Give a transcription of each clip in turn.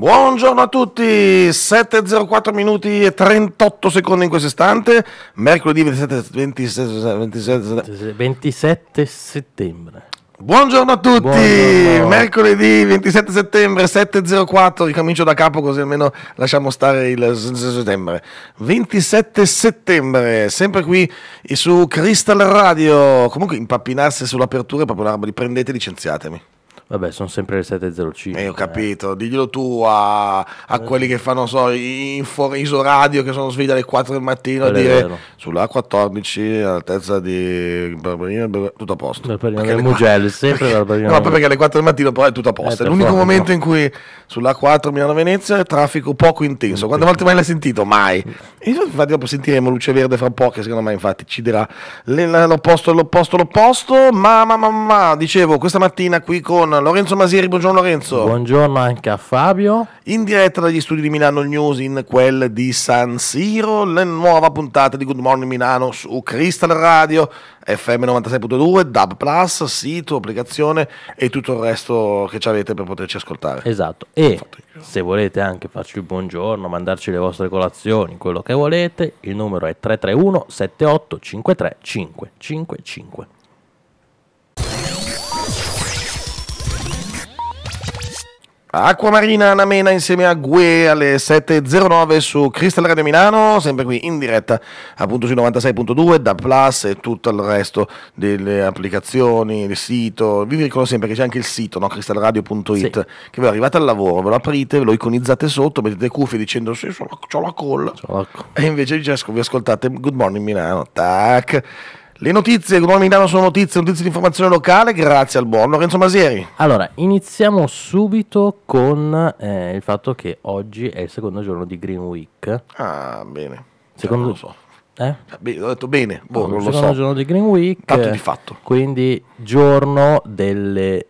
Buongiorno a tutti, 7.04 minuti e 38 secondi in questo istante, mercoledì 27, 27, 27, 27 settembre. Buongiorno a tutti, Buongiorno. mercoledì 27 settembre 7.04, ricomincio da capo così almeno lasciamo stare il settembre. 27 settembre, sempre qui su Crystal Radio, comunque impappinarsi sull'apertura è proprio una roba di prendete e licenziatemi. Vabbè, sono sempre le 7.05. Eh, ho eh. capito, eh. diglielo tu a, a eh. quelli che fanno, so, info, radio che sono svegli alle 4 del mattino Quello a dire sulla 14 all'altezza di Barbarina, tutto a posto. Barbarina del Mugello, sempre Barbarina. No, perché alle 4 del mattino però è tutto a eh, posto. Eh, è l'unico forza, momento no. in cui sulla 4 Milano-Venezia è traffico poco intenso. Quante volte mai l'hai sentito? Mai. infatti dopo sentiremo Luce Verde fra poco, che secondo me infatti ci dirà l'opposto, l'opposto, l'opposto. Ma, ma, ma, ma, dicevo, questa mattina qui con Lorenzo Masieri, buongiorno Lorenzo. Buongiorno anche a Fabio. In diretta dagli studi di Milano News in quel di San Siro, la nuova puntata di Good Morning Milano su Crystal Radio, FM 96.2, DAB Plus, sito, applicazione e tutto il resto che ci avete per poterci ascoltare. Esatto, e se volete anche farci il buongiorno, mandarci le vostre colazioni, quello che volete, il numero è 331 78 53 555. Acquamarina Anamena insieme a Gue alle 7.09 su Crystal Radio Milano, sempre qui in diretta appunto sui 96.2, da Plus e tutto il resto delle applicazioni, il sito. Vi ricordo sempre che c'è anche il sito no? crystalradio.it sì. che voi arrivate al lavoro, ve lo aprite, ve lo iconizzate sotto, mettete cuffie dicendo sì, ho la, colla. E invece vi ascoltate Good Morning Milano, tac. Le notizie, come Morning Milano sono notizie, notizie di informazione locale, grazie al buon Lorenzo Masieri. Allora, iniziamo subito con eh, il fatto che oggi è il secondo giorno di Green Week. Ah, bene. Secondo... Cioè, non lo so. Eh? Cioè, ho detto bene, boh, no, non lo so. Secondo giorno di Green Week. Tanto eh, di fatto. Quindi giorno delle,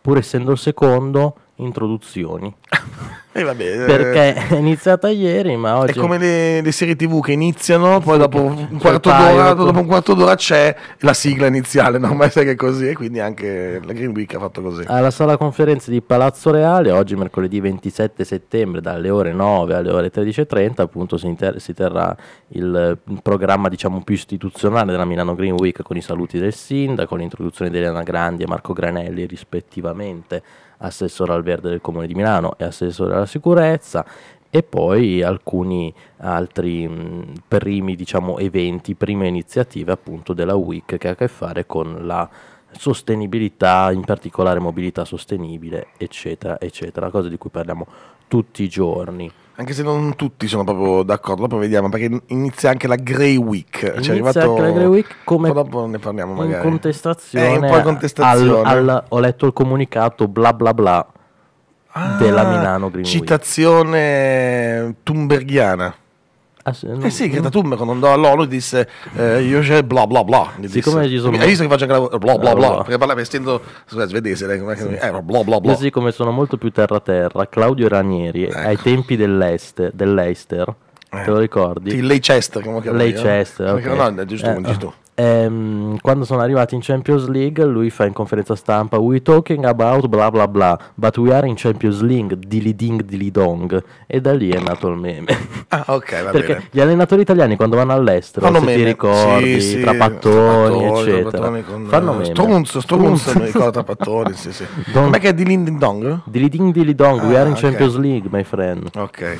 pur essendo il secondo, introduzioni. Eh vabbè, eh. perché è iniziata ieri, ma oggi... È come le, le serie tv che iniziano, poi dopo un, quarto d'ora, dopo un quarto d'ora c'è la sigla iniziale, no? ma sai che è così, e quindi anche la Green Week ha fatto così. Alla sala conferenze di Palazzo Reale, oggi mercoledì 27 settembre, dalle ore 9 alle ore 13.30, appunto si, inter- si terrà il programma diciamo più istituzionale della Milano Green Week con i saluti del sindaco, l'introduzione di Elena Grandi e Marco Granelli rispettivamente assessore al verde del Comune di Milano e assessore alla sicurezza e poi alcuni altri mh, primi diciamo, eventi, prime iniziative appunto della WIC che ha a che fare con la sostenibilità, in particolare mobilità sostenibile, eccetera, eccetera, cosa di cui parliamo tutti i giorni. Anche se non tutti sono proprio d'accordo, dopo vediamo, perché inizia anche la Grey Week. Inizia cioè, arrivato... anche la Grey Week come... Poi dopo ne parliamo magari. In contestazione. Eh, un po' in contestazione. Al, al, ho letto il comunicato bla bla bla ah, della Milano Green Week. Citazione Thunberghiana. Ah, eh sì, Greta Thunberg quando andò all'ONU disse eh, io c'è bla bla bla. Siccome ci sono... Hai visto che faccio anche la eh, bla bla bla? Perché parla vestendo scusa, svedese, sì. eh, bla bla bla. Siccome sono molto più terra terra, Claudio Ranieri ecco. ai tempi dell'est, dell'Eister, eh. te lo eh. ricordi? Di Leicester, come chiamano. Leicester, eh? okay. no, no, giusto, eh, giusto. Eh ehm, quando sono arrivati in Champions League lui fa in conferenza stampa we talking about bla bla bla but we are in Champions League dilly ding dilly dong e da lì è nato il meme ah ok va perché bene. gli allenatori italiani quando vanno all'estero fanno se meme. ti ricordi sì, sì, trapattoni, eccetera con, fanno eh, meme Strunzo Strunzo mi ricordo Trapattoni sì sì Don... che è dilly ding dong? Dili ding dilly dong ah, we are in okay. Champions League my friend ok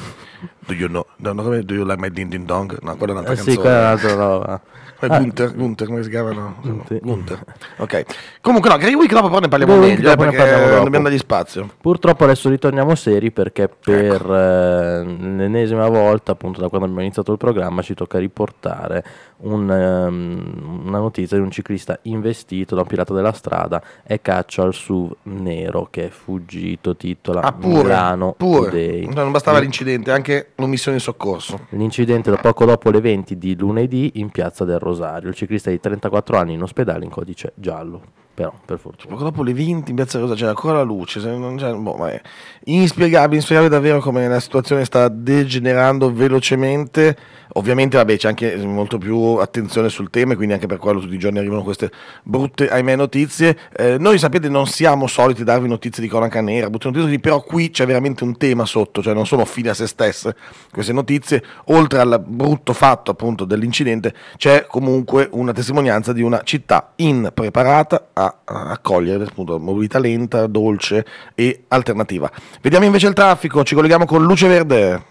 do you know, do you like my ding ding dong? No, quella è un'altra eh, canzone. Sì, quella è un'altra roba. Ah, Gunther, Gunther, come si chiamano? Gunther. Gunther. Ok. Comunque no, Grey Week dopo poi ne parliamo Grey meglio, eh, perché parliamo dopo. dobbiamo dargli spazio. Purtroppo adesso ritorniamo seri perché ecco. per ecco. l'ennesima volta, appunto da quando abbiamo iniziato il programma, ci tocca riportare un, um, una notizia di un ciclista investito da un pilota della strada e caccia al SUV nero che è fuggito, titola ah, pure, Milano pure. Today. Non bastava e... l'incidente, anche l'omissione di soccorso. L'incidente poco dopo le 20 di lunedì in piazza del Rosario. Il ciclista è di 34 anni in ospedale in codice giallo però per fortuna. Poco dopo le 20 in Piazza Rosa c'era ancora la luce, boh, è inspiegabile, inspiegabile davvero come la situazione sta degenerando velocemente. Ovviamente vabbè c'è anche molto più attenzione sul tema e quindi anche per quello tutti i giorni arrivano queste brutte, ahimè, notizie. Eh, noi sapete non siamo soliti darvi notizie di cronaca nera, brutte notizie, però qui c'è veramente un tema sotto, cioè non sono fine a se stesse queste notizie, oltre al brutto fatto appunto dell'incidente c'è comunque una testimonianza di una città impreparata a accogliere appunto mobilità lenta, dolce e alternativa. Vediamo invece il traffico, ci colleghiamo con Luce Verde.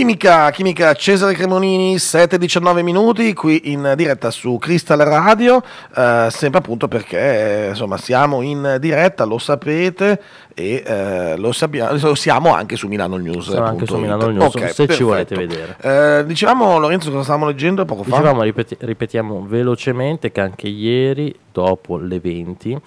Chimica, chimica Cesare Cremonini, 7-19 minuti qui in diretta su Crystal Radio, eh, sempre appunto perché insomma siamo in diretta, lo sapete e eh, lo, sappiamo, siamo anche su Milano News. Siamo anche su Milano News, okay, se perfetto. ci volete vedere. Eh, dicevamo Lorenzo cosa stavamo leggendo poco fa? Dicevamo, ripeti- ripetiamo velocemente che anche ieri dopo le 20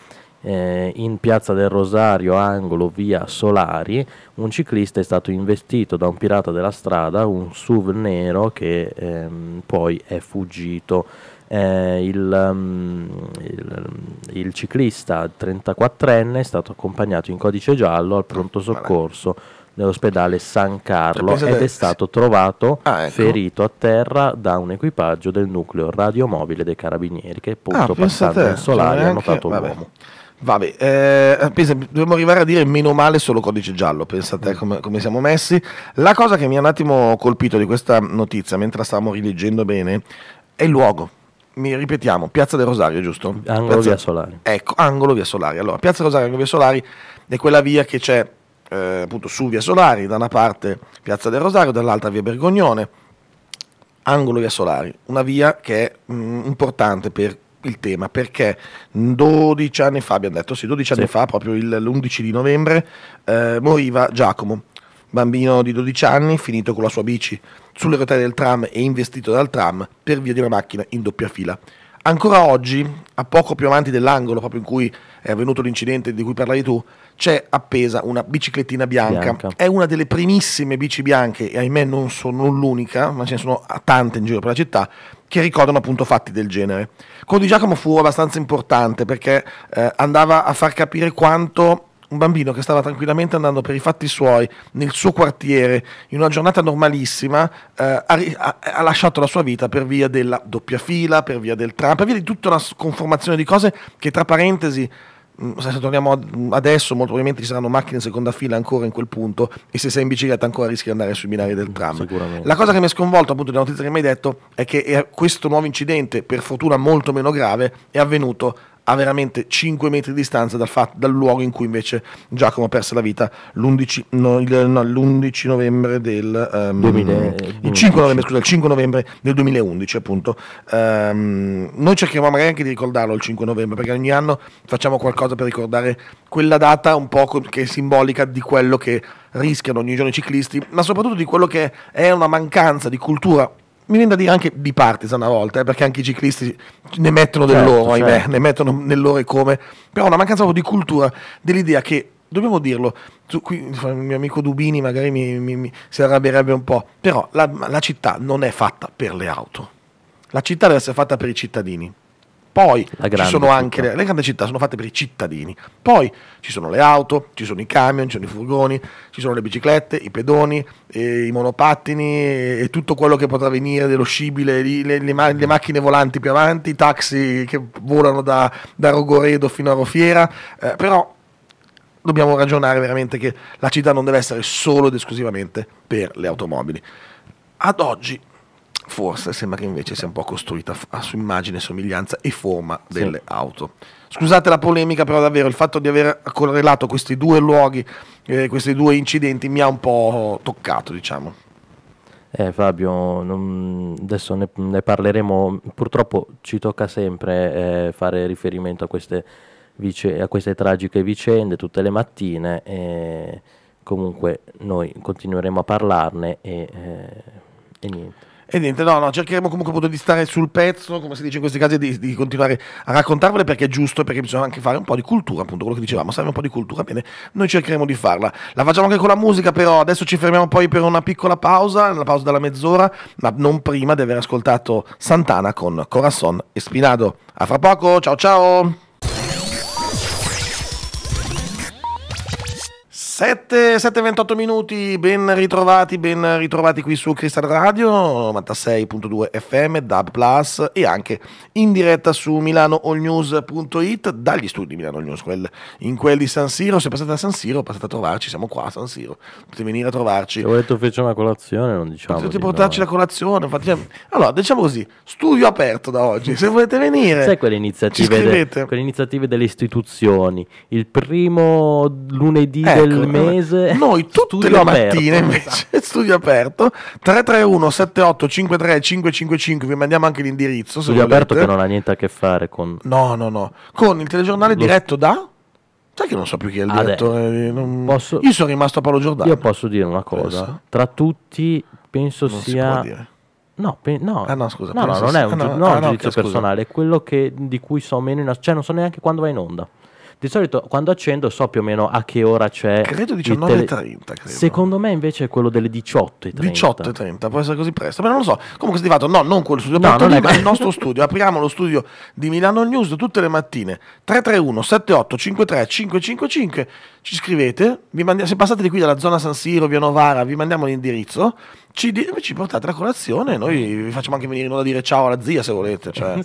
eh, in Piazza del Rosario, angolo via Solari, un ciclista è stato investito da un pirata della strada, un SUV nero che ehm, poi è fuggito. Eh, il, um, il, mm, il, ciclista 34enne è stato accompagnato in codice giallo al pronto soccorso dell'ospedale San Carlo cioè, ed è stato trovato ah, ecco. ferito a terra da un equipaggio del nucleo radiomobile dei carabinieri che ah, appunto ah, passando in solare hanno fatto l'uomo. Vabbè, eh, pensa, dobbiamo arrivare a dire meno male solo codice giallo, pensate come, come, siamo messi. La cosa che mi ha un attimo colpito di questa notizia, mentre la stavamo rileggendo bene, è il luogo. Mi ripetiamo, Piazza del Rosario, giusto? Angolo Piazza... Via Solari. Ecco, Angolo Via Solari. Allora, Piazza del Rosario, Angolo Via Solari è quella via che c'è eh, appunto su Via Solari, da una parte Piazza del Rosario, dall'altra Via Bergognone. Angolo Via Solari, una via che è mh, mm, importante per il tema perché 12 anni fa, abbiamo detto, sì, 12 sì. anni fa, proprio l'11 di novembre, eh, moriva Giacomo, bambino di 12 anni, finito con la sua bici sulle rotelle del tram e investito dal tram per via di una macchina in doppia fila. Ancora oggi, a poco più avanti dell'angolo, proprio in cui è avvenuto l'incidente di cui parlavi tu, c'è appesa una biciclettina bianca. bianca. È una delle primissime bici bianche, e ahimè non, sono l'unica, ma ce ne sono tante in giro per la città, che ricordano appunto fatti del genere. Quello di Giacomo fu abbastanza importante perché eh, andava a far capire quanto un bambino che stava tranquillamente andando per i fatti suoi nel suo quartiere in una giornata normalissima eh, ha, ha, lasciato la sua vita per via della doppia fila, per via del tram, per via di tutta una conformazione di cose che tra parentesi Mm, se torniamo adesso molto probabilmente ci saranno macchine in seconda fila ancora in quel punto e se sei in bicicletta ancora rischi di andare sui binari del mm, tram la cosa che mi ha sconvolto appunto della notizia che mi hai detto è che eh, questo nuovo incidente per fortuna molto meno grave è avvenuto a veramente 5 metri di distanza dal, fatto, dal luogo in cui invece Giacomo ha perso la vita l'11, no, no, novembre del um, ehm, 2000, il 5 novembre, scusa, il 5 novembre del 2011 appunto um, noi cercheremo magari anche di ricordarlo il 5 novembre perché ogni anno facciamo qualcosa per ricordare quella data un po' che è simbolica di quello che rischiano ogni giorno i ciclisti ma soprattutto di quello che è una mancanza di cultura mi viene da dire anche di partisan a volte, eh, perché anche i ciclisti ne mettono del certo, loro, ahimè, certo. ne mettono nel loro e come, però una mancanza proprio di cultura, dell'idea che, dobbiamo dirlo, tu, qui, il mio amico Dubini magari mi, mi, mi, si arrabbierebbe un po', però la, la città non è fatta per le auto, la città deve essere fatta per i cittadini. Poi ci sono anche le, le, grandi città, sono fatte per i cittadini. Poi ci sono le auto, ci sono i camion, ci sono i furgoni, ci sono le biciclette, i pedoni, eh, i monopattini e tutto quello che potrà venire dello scibile, le, le, le, ma- le, macchine volanti più avanti, i taxi che volano da, da Rogoredo fino a Rofiera. Eh, però dobbiamo ragionare veramente che la città non deve essere solo ed esclusivamente per le automobili. Ad oggi forse sembra che invece sia un po' costruita a su immagine, somiglianza e forma delle sì. auto. Scusate la polemica, però davvero il fatto di aver correlato questi due luoghi, eh, questi due incidenti mi ha un po' toccato, diciamo. Eh, Fabio, non, adesso ne, ne, parleremo, purtroppo ci tocca sempre eh, fare riferimento a queste, vice, a queste, tragiche vicende tutte le mattine, eh, comunque noi continueremo a parlarne e, eh, e niente. E niente, no, no, cercheremo comunque appunto di stare sul pezzo, come si dice in questi casi, di, di continuare a raccontarvele perché è giusto, perché bisogna anche fare un po' di cultura, appunto, quello che dicevamo, serve un po' di cultura, bene, noi cercheremo di farla. La facciamo anche con la musica, però adesso ci fermiamo poi per una piccola pausa, la pausa della mezz'ora, ma non prima di aver ascoltato Santana con Corazon e Spinado. A fra poco, ciao ciao! 7, 7, 28 minuti, ben ritrovati, ben ritrovati qui su Crystal Radio 96.2 FM, DAB Plus e anche in diretta su milanoallnews.it dagli studi Milano All News, quel, in quelli di San Siro, se passate a San Siro passate a trovarci, siamo qua a San Siro, potete venire a trovarci. Se volete fece una colazione non diciamo Potete di portarci no. la eh. colazione, infatti, cioè, allora diciamo così, studio aperto da oggi, se volete venire. Sai quelle iniziative, de, quelle iniziative delle istituzioni, il primo lunedì ecco. del al mese. Noi tutte le mattine aperto, invece esatto. studio aperto 331 78 53 555 vi mandiamo anche l'indirizzo. Studio aperto che non ha niente a che fare con No, no, no. Con il telegiornale Lo... diretto da Sai che non so più chi è il ah, direttore. Eh, non... Posso... Io sono rimasto a Paolo Giordano. Io posso dire una cosa. Penso. Tra tutti penso non sia si No, pe- no. Ah, no, scusa, no, no, non ah, è un, ah, no, no, ah, un giudizio okay, personale, è quello che, di cui so meno, in, cioè non so neanche quando va in onda. Di solito quando accendo so più o meno a che ora c'è. Credo 19.30. Tele... Secondo me invece è quello delle 18.30. 18.30, può essere così presto, ma non lo so. Comunque si è fatto, no, non quello studio, no, lì, ma il nostro studio. Apriamo lo studio di Milano News tutte le mattine. 331 78 53 555. Ci scrivete, mandi... se passate di qui dalla zona San Siro, via Novara, vi mandiamo l'indirizzo ci, ci, portate la colazione noi mm. vi facciamo anche venire in onda a dire ciao alla zia se volete. Cioè,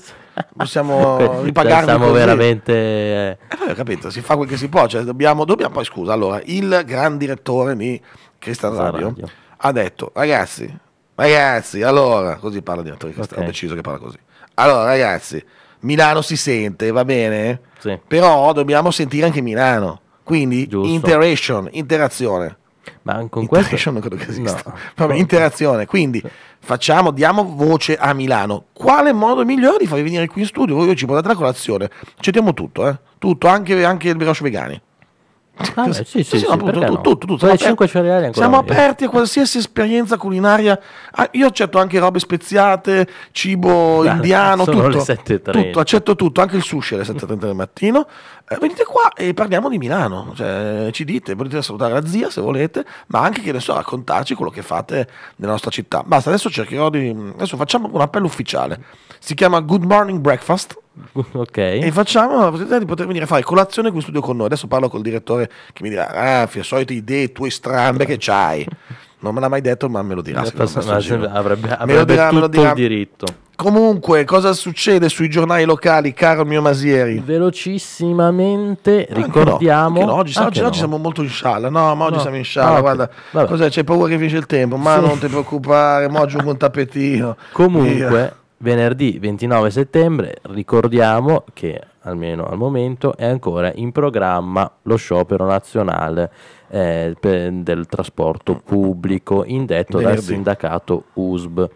possiamo ripagarvi. Siamo veramente. Eh, vabbè, capito, si fa quel che si può. Cioè, dobbiamo, dobbiamo, poi scusa, allora, il gran direttore di Cristian Radio, ha detto: ragazzi, ragazzi, allora, così parla il direttore Cristian, okay. ho deciso che parla così. Allora, ragazzi, Milano si sente, va bene? Sì. Però dobbiamo sentire anche Milano. Quindi Giusto. interaction, interazione. Ma con questo... non credo che esista. No. Vabbè, interazione. Quindi facciamo, diamo voce a Milano. Quale modo migliore di farvi venire qui in studio? Voi ci portate la colazione. Accettiamo tutto, eh? Tutto, anche, anche il brioche vegani. Ah, beh, sì, sì, sì, appunto, tutto, no? tutto, tutto, tutto. Siamo, aperti, siamo aperti a qualsiasi esperienza culinaria. Ah, io accetto anche robe speziate, cibo no, indiano, tutto, tutto, accetto tutto, anche il sushi alle 7.30 del mattino. Eh, venite qua e parliamo di Milano, cioè, ci dite, potete salutare la zia se volete, ma anche che ne so, raccontarci quello che fate nella nostra città. Basta, adesso cercherò di... adesso facciamo un appello ufficiale. Si chiama Good Morning Breakfast ok. E facciamo la possibilità di poter venire a fare colazione qui in studio con noi. Adesso parlo col direttore che mi dirà, ah, fia, solite idee tue strambe che c'hai. Non me l'ha mai detto, ma me lo dirà. Avrebbe, avrebbe me lo dirà, tutto me lo dirà. il diritto. Comunque, cosa succede sui giornali locali, caro mio Masieri? Velocissimamente ah, ricordiamo. No, oggi, oggi, no. oggi, siamo molto in scialla. No, ma oggi no. siamo in scialla. Ah, guarda, vabbè. C'è paura che finisce il tempo, ma sì. non ti preoccupare. Mo' aggiungo un tappetino. Comunque, Via venerdì 29 settembre ricordiamo che almeno al momento è ancora in programma lo sciopero nazionale eh, del trasporto pubblico indetto venerdì. dal sindacato USB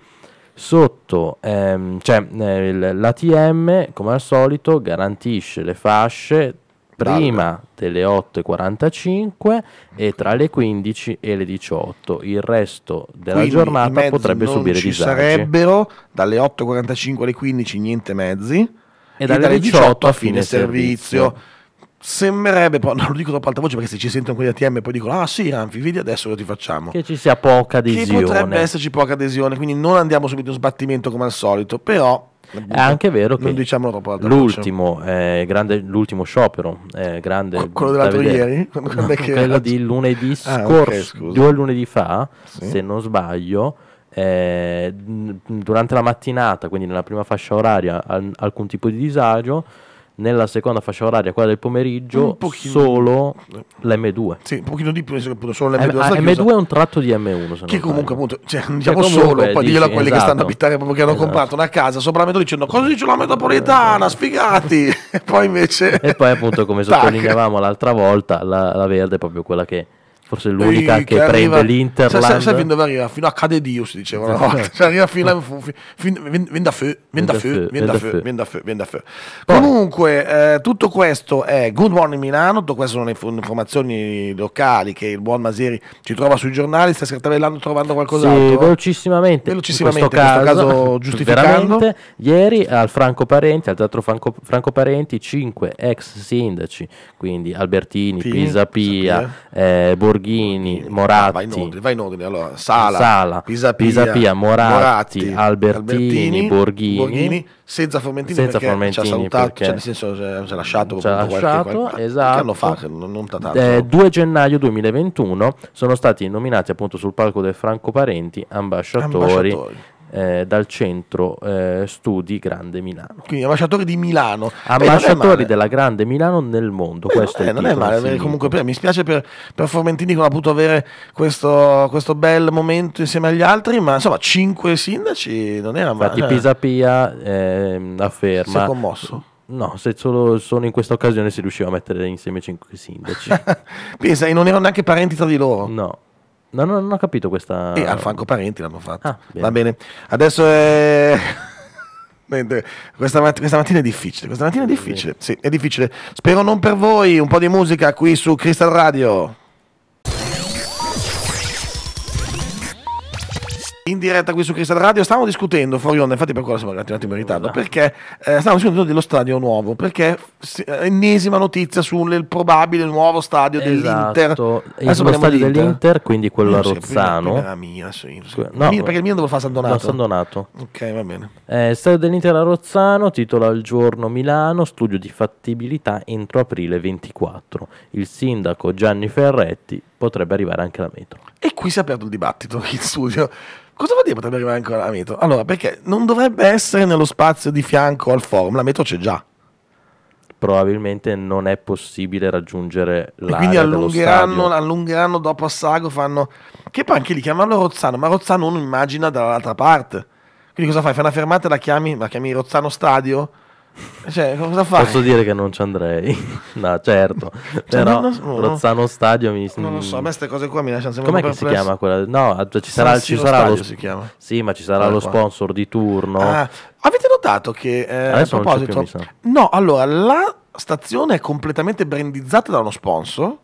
sotto ehm, cioè, eh, l'ATM come al solito garantisce le fasce prima delle 8.45 e tra le 15 e le 18. Il resto della Quindi giornata potrebbe subire ci disagi. Ci sarebbero dalle 8.45 alle 15 niente mezzi e dalle, e dalle 18, 18 a fine servizio. servizio. Sembrerebbe, però non lo dico dopo alta voce perché se ci sentono quegli ATM poi dicono ah sì Ranfi, vedi adesso lo ti facciamo. Che ci sia poca adesione. Che potrebbe esserci poca adesione, quindi non andiamo subito in sbattimento come al solito, però è anche vero che l'ultimo, cioè. eh, grande, l'ultimo, sciopero, eh, grande, oh, quello dell'altro da ieri, no, quello di lunedì scorso, ah, okay, due lunedì fa, sì. se non sbaglio. Eh, durante la mattinata, quindi nella prima fascia oraria, al- alcun tipo di disagio nella seconda fascia oraria, quella del pomeriggio, solo l'M2. Sì, un pochino di più, solo l'M2. M- ah, M2 è un tratto di M1. che comunque, appunto, cioè, cioè, diciamo comunque, solo, poi diglielo a quelli esatto. che stanno a abitare, proprio che hanno esatto. comprato una casa sopra la metro dicendo cosa dice la metropolitana, sfigati! e poi invece... E poi appunto, come sottolineavamo l'altra volta, la, la verde è proprio quella che forse l'unica Ehi, che, che arriva, prende l'Interland. Sai, sai fin dove arriva? Fino a Cade Dio si diceva una volta. si arriva fino a Vendafeu, Vendafeu, Vendafeu, Vendafeu. Comunque, eh, tutto questo è Good Morning Milano, tutto questo sono le informazioni locali che il buon Maseri ci trova sui giornali, sta scartabellando trovando qualcosa Sì, velocissimamente, velocissimamente in questo, in questo caso, caso giustificando. Ieri al Franco Parenti, al teatro Franco, Franco Parenti, 5 ex sindaci, quindi Albertini, P, Pisapia, Pisapia. Eh, Borghese, Borghini, ah, Moratti, vai in ordine, vai in ordine. Allora, Sala, Sala Pisapia, Pisapia Moratti, Moratti, Albertini, Albertini Borghini, Borghini, senza Formentini senza perché Formentini ci ha salutato, perché... cioè nel senso ci ha lasciato, ci ha lasciato qualche, qualche, esatto. anno fa, non tanto. Eh, 2 gennaio 2021 sono stati nominati appunto sul palco del Franco Parenti ambasciatori. ambasciatori eh, dal centro eh, studi Grande Milano. Quindi ambasciatori di Milano. Eh, ambasciatori della Grande Milano nel mondo. Beh, questo eh, non è, è male, sì. comunque per, mi spiace per, per, Formentini che non ha potuto avere questo, questo, bel momento insieme agli altri, ma insomma cinque sindaci non era male. Infatti Pisapia eh, afferma... Si è commosso. No, se solo, solo, in questa occasione si riusciva a mettere insieme cinque sindaci. Pensa, e non erano neanche parenti tra di loro. No. No, no, non ho capito questa. Eh, al Franco Parenti l'hanno fatto. Ah, bene. Va bene. Adesso è. Questa, matt- questa, mattina è difficile, questa mattina è difficile, sì, è difficile. Spero non per voi, un po' di musica qui su Crystal Radio. in diretta qui su Cristal Radio stavamo discutendo fuori onda infatti per quello siamo arrivati un attimo in ritardo perché eh, stavamo discutendo dello stadio nuovo perché eh, ennesima notizia sul probabile nuovo stadio esatto. dell'Inter adesso lo stadio dell'Inter quindi quello a eh, Rozzano prima, mia, sì. no, mia, perché il mio dove fa San Donato San Donato ok va bene eh, stadio dell'Inter a Rozzano titolo al giorno Milano studio di fattibilità entro aprile 24 il sindaco Gianni Ferretti potrebbe arrivare anche la metro. E qui si è aperto il dibattito in studio. Cosa vuol dire potrebbe arrivare ancora la metro? Allora, perché non dovrebbe essere nello spazio di fianco al forum, la metro c'è già. Probabilmente non è possibile raggiungere la Quindi allungheranno, allungheranno dopo a Sago, fanno... Che poi anche lì chiamano Rozzano, ma Rozzano uno immagina dall'altra parte. Quindi cosa fai? Fai una fermata e la chiami, la chiami Rozzano Stadio? Cioè, cosa fai? Posso dire che non ci andrei, no, certo. Cioè, Però non, no, Rozzano Stadio mi. Non lo so, a me queste cose qua mi lasciano sempre Com'è che si chiama quella? No, cioè, ci sarà, ci sarà lo, si chiama. Sì, ma ci sarà lo sponsor di turno. Ah, avete notato che. Eh, Adesso a proposito, più, no, allora la stazione è completamente brandizzata da uno sponsor.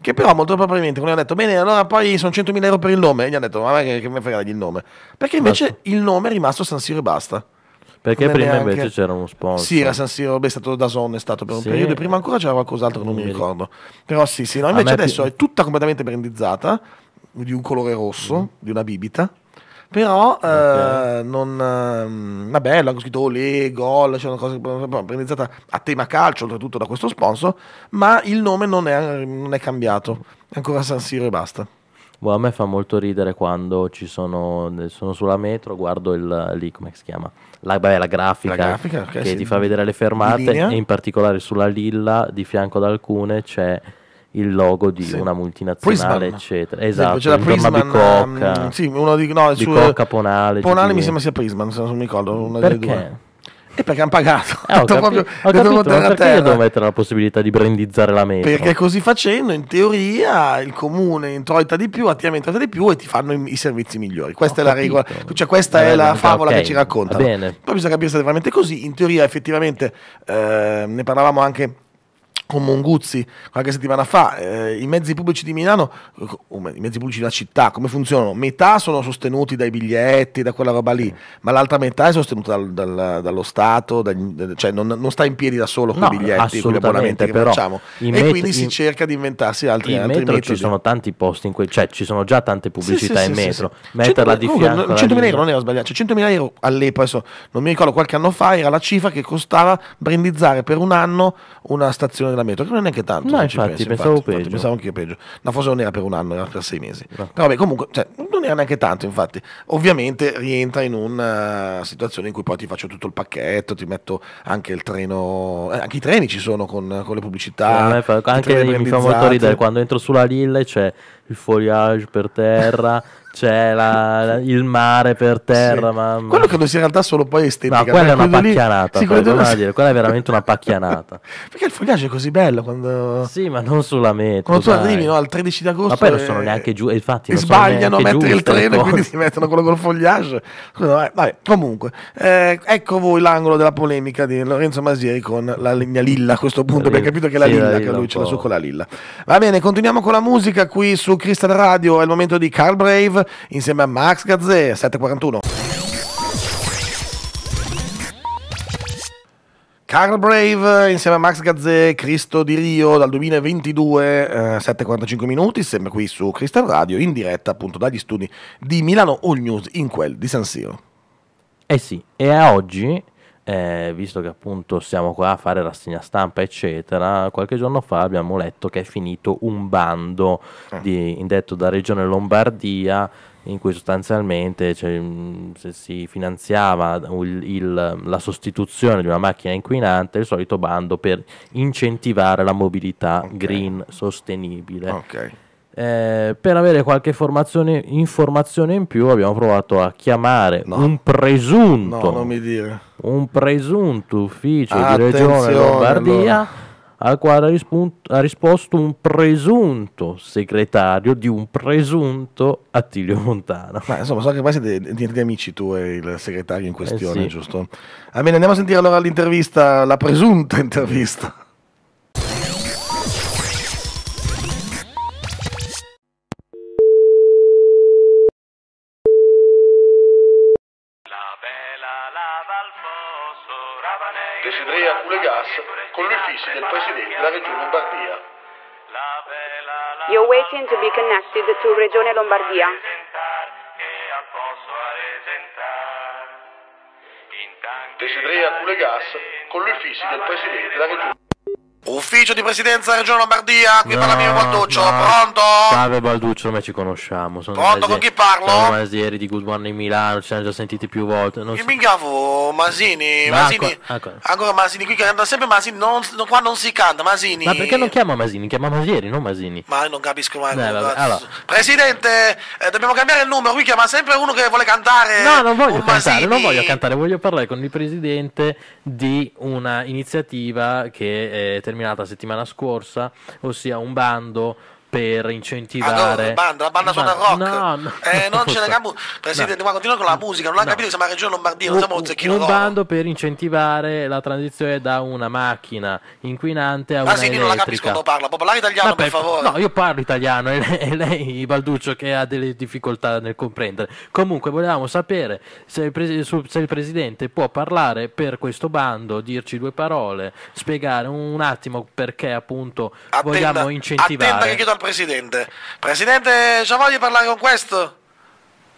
Che però molto probabilmente quando gli hanno detto bene, allora poi sono 100.000 euro per il nome, e gli hanno detto vabbè, che, che mi frega il nome. Perché invece Basta. il nome è rimasto San Siro e basta. Perché Come prima neanche... invece c'era uno sponsor. Sì, era San Siro è stato da Zone, è stato per un sì. periodo, prima ancora c'era qualcos'altro non mi ricordo. Però sì, sì, no, invece adesso pi... è tutta completamente brandizzata, di un colore rosso, mm. di una bibita. Però okay. eh, non... Eh, vabbè, hanno scritto Ole, oh, Gol, c'è cioè una cosa brandizzata a tema calcio, oltretutto da questo sponsor, ma il nome non è, non è cambiato, è ancora San Siro e basta. Boh, a me fa molto ridere quando ci sono, sono sulla metro, guardo il, lì, come si chiama? La, beh, la grafica, la grafica okay, che sì, ti fa vedere le fermate e in particolare sulla Lilla, di fianco ad alcune, c'è il logo di sì. una multinazionale, Prisman. Esatto, eccetera. Esatto, c'è la Prisman, di Coca, um, sì, uno di, no, di su, Coca Ponale. Ponale mi sembra sia Prisman, se non mi ricordo. Una Perché? Delle due. E perché hanno pagato. Eh, ho capito, proprio, ho capito, perché terra. devo mettere la possibilità di brandizzare la metro? Perché così facendo, in teoria, il comune introita di più, attiva introita di più e ti fanno i, i servizi migliori. Questa ho è capito. la regola, cioè questa eh, è la favola okay. che ci racconta. Poi bisogna capire se è veramente così. In teoria, effettivamente, eh, ne parlavamo anche con Monguzzi qualche settimana fa, eh, i mezzi pubblici di Milano, eh, i mezzi pubblici della città, come funzionano? Metà sono sostenuti dai biglietti, da quella roba lì, ma l'altra metà è sostenuta dal, dal, dallo Stato, dai, cioè non, non, sta in piedi da solo con no, i biglietti, con gli abbonamenti che però, facciamo. E met- quindi si cerca di inventarsi altri, in altri metro metodi. ci sono tanti posti in cui, cioè ci sono già tante pubblicità sì, sì, in sì, metro, metterla di fianco. 100.000 euro non era sbagliato, cioè 100.000 euro all'epoca, adesso non mi ricordo, qualche anno fa era la cifra che costava brandizzare per un anno una stazione allenamento, che non è neanche tanto. No, infatti, penso, pensavo infatti, peggio. Infatti, pensavo anche peggio. No, forse non era per un anno, era per sei mesi. No. Vabbè, comunque, cioè, non era neanche tanto, infatti. Ovviamente rientra in una situazione in cui poi ti faccio tutto il pacchetto, ti metto anche il treno, eh, anche i treni ci sono con, con le pubblicità. Sì, fa, anche mi fa molto ridere quando entro sulla Lille, c'è... Cioè, il foliage per terra, c'è la, la, il mare per terra. Sì. Ma, Quello credo sia in realtà solo poi estetica. No, cioè quella è una pacchianata. Lì... Poi, sì, dire, quella è veramente una pacchianata. perché il foliage è così bello quando... Sì, ma non sulla metro. Quando tu arrivi no, al 13 di agosto... Ma poi non sono neanche giù, infatti... E sbagliano a mettere il treno e quindi si mettono quello col foliage. Scusa, vabbè, vabbè. comunque, eh, ecco voi l'angolo della polemica di Lorenzo Masieri con la mia Lilla a questo punto, abbiamo capito che è la Lilla, che lui ce l'ha su con la Lilla. Va bene, continuiamo con la musica qui su Crystal Radio è il momento di Carl Brave insieme a Max Gazzè 741. Carl Brave insieme a Max Gazzè, Cristo di Rio dal 2022, eh, 7.45 minuti, sempre qui su Crystal Radio, in diretta appunto dagli studi di Milano All News in quel di San Siro. Eh sì, e a oggi eh, visto che appunto siamo qua a fare rassegna stampa, eccetera, qualche giorno fa abbiamo letto che è finito un bando eh. di, indetto da Regione Lombardia in cui sostanzialmente cioè, mm, si finanziava il, il, la sostituzione di una macchina inquinante, il solito bando per incentivare la mobilità okay. green sostenibile. Okay. Eh, per avere qualche informazione in più abbiamo provato a chiamare no. un presunto no, un presunto ufficio ah, di regione Lombardia allora. al quale ha, risposto un presunto segretario di un presunto Attilio Montana ma insomma so che poi siete diventati amici tu e il segretario in eh, questione eh sì. giusto? Ah, bene, andiamo a sentire allora l'intervista la presunta intervista Procure Gas con l'ufficio del Presidente della Regione Lombardia. You're waiting to be connected to Regione Lombardia. Desideria Cure Gas con l'ufficio del Presidente della Regione Ufficio di presidenza Regione Lombardia, qui no, parla mio Balduccio, no. pronto? Salve Balduccio, ormai ci conosciamo. Sono pronto con chi parlo? Sono Masieri di Good Morning Milano, ci siamo già sentiti più volte. Non che so... minchiavo, Masini, no, Masini. Ancora, ancora Masini, qui canta sempre Masini, non, non, qua non si canta, Masini. Ma perché non chiama Masini? Chiama Masieri, non Masini. Ma non capisco mai. Beh, vabbè, allora. Presidente, eh, dobbiamo cambiare il numero, qui chiama sempre uno che vuole cantare. No, non voglio cantare, Masini. non voglio cantare, voglio parlare con il presidente di una iniziativa che è eh, terminata terminata settimana scorsa, ossia un bando per incentivare ah, no, banda, la banda suona rock no, no, eh, non ce la camu- presidente no. continua con la musica non ha capito che siamo la regione Lombardia non siamo un zecchino un bando per incentivare la transizione da una macchina inquinante a ah, una sì, elettrica non la capisco quando parla popolare italiano Vabbè, per favore no io parlo italiano e lei, lei Balduccio che ha delle difficoltà nel comprendere comunque volevamo sapere se il, pres- se il presidente può parlare per questo bando dirci due parole spiegare un attimo perché appunto attenda, vogliamo incentivare attenda che chiedo presidente. Presidente, ci voglio parlare con questo?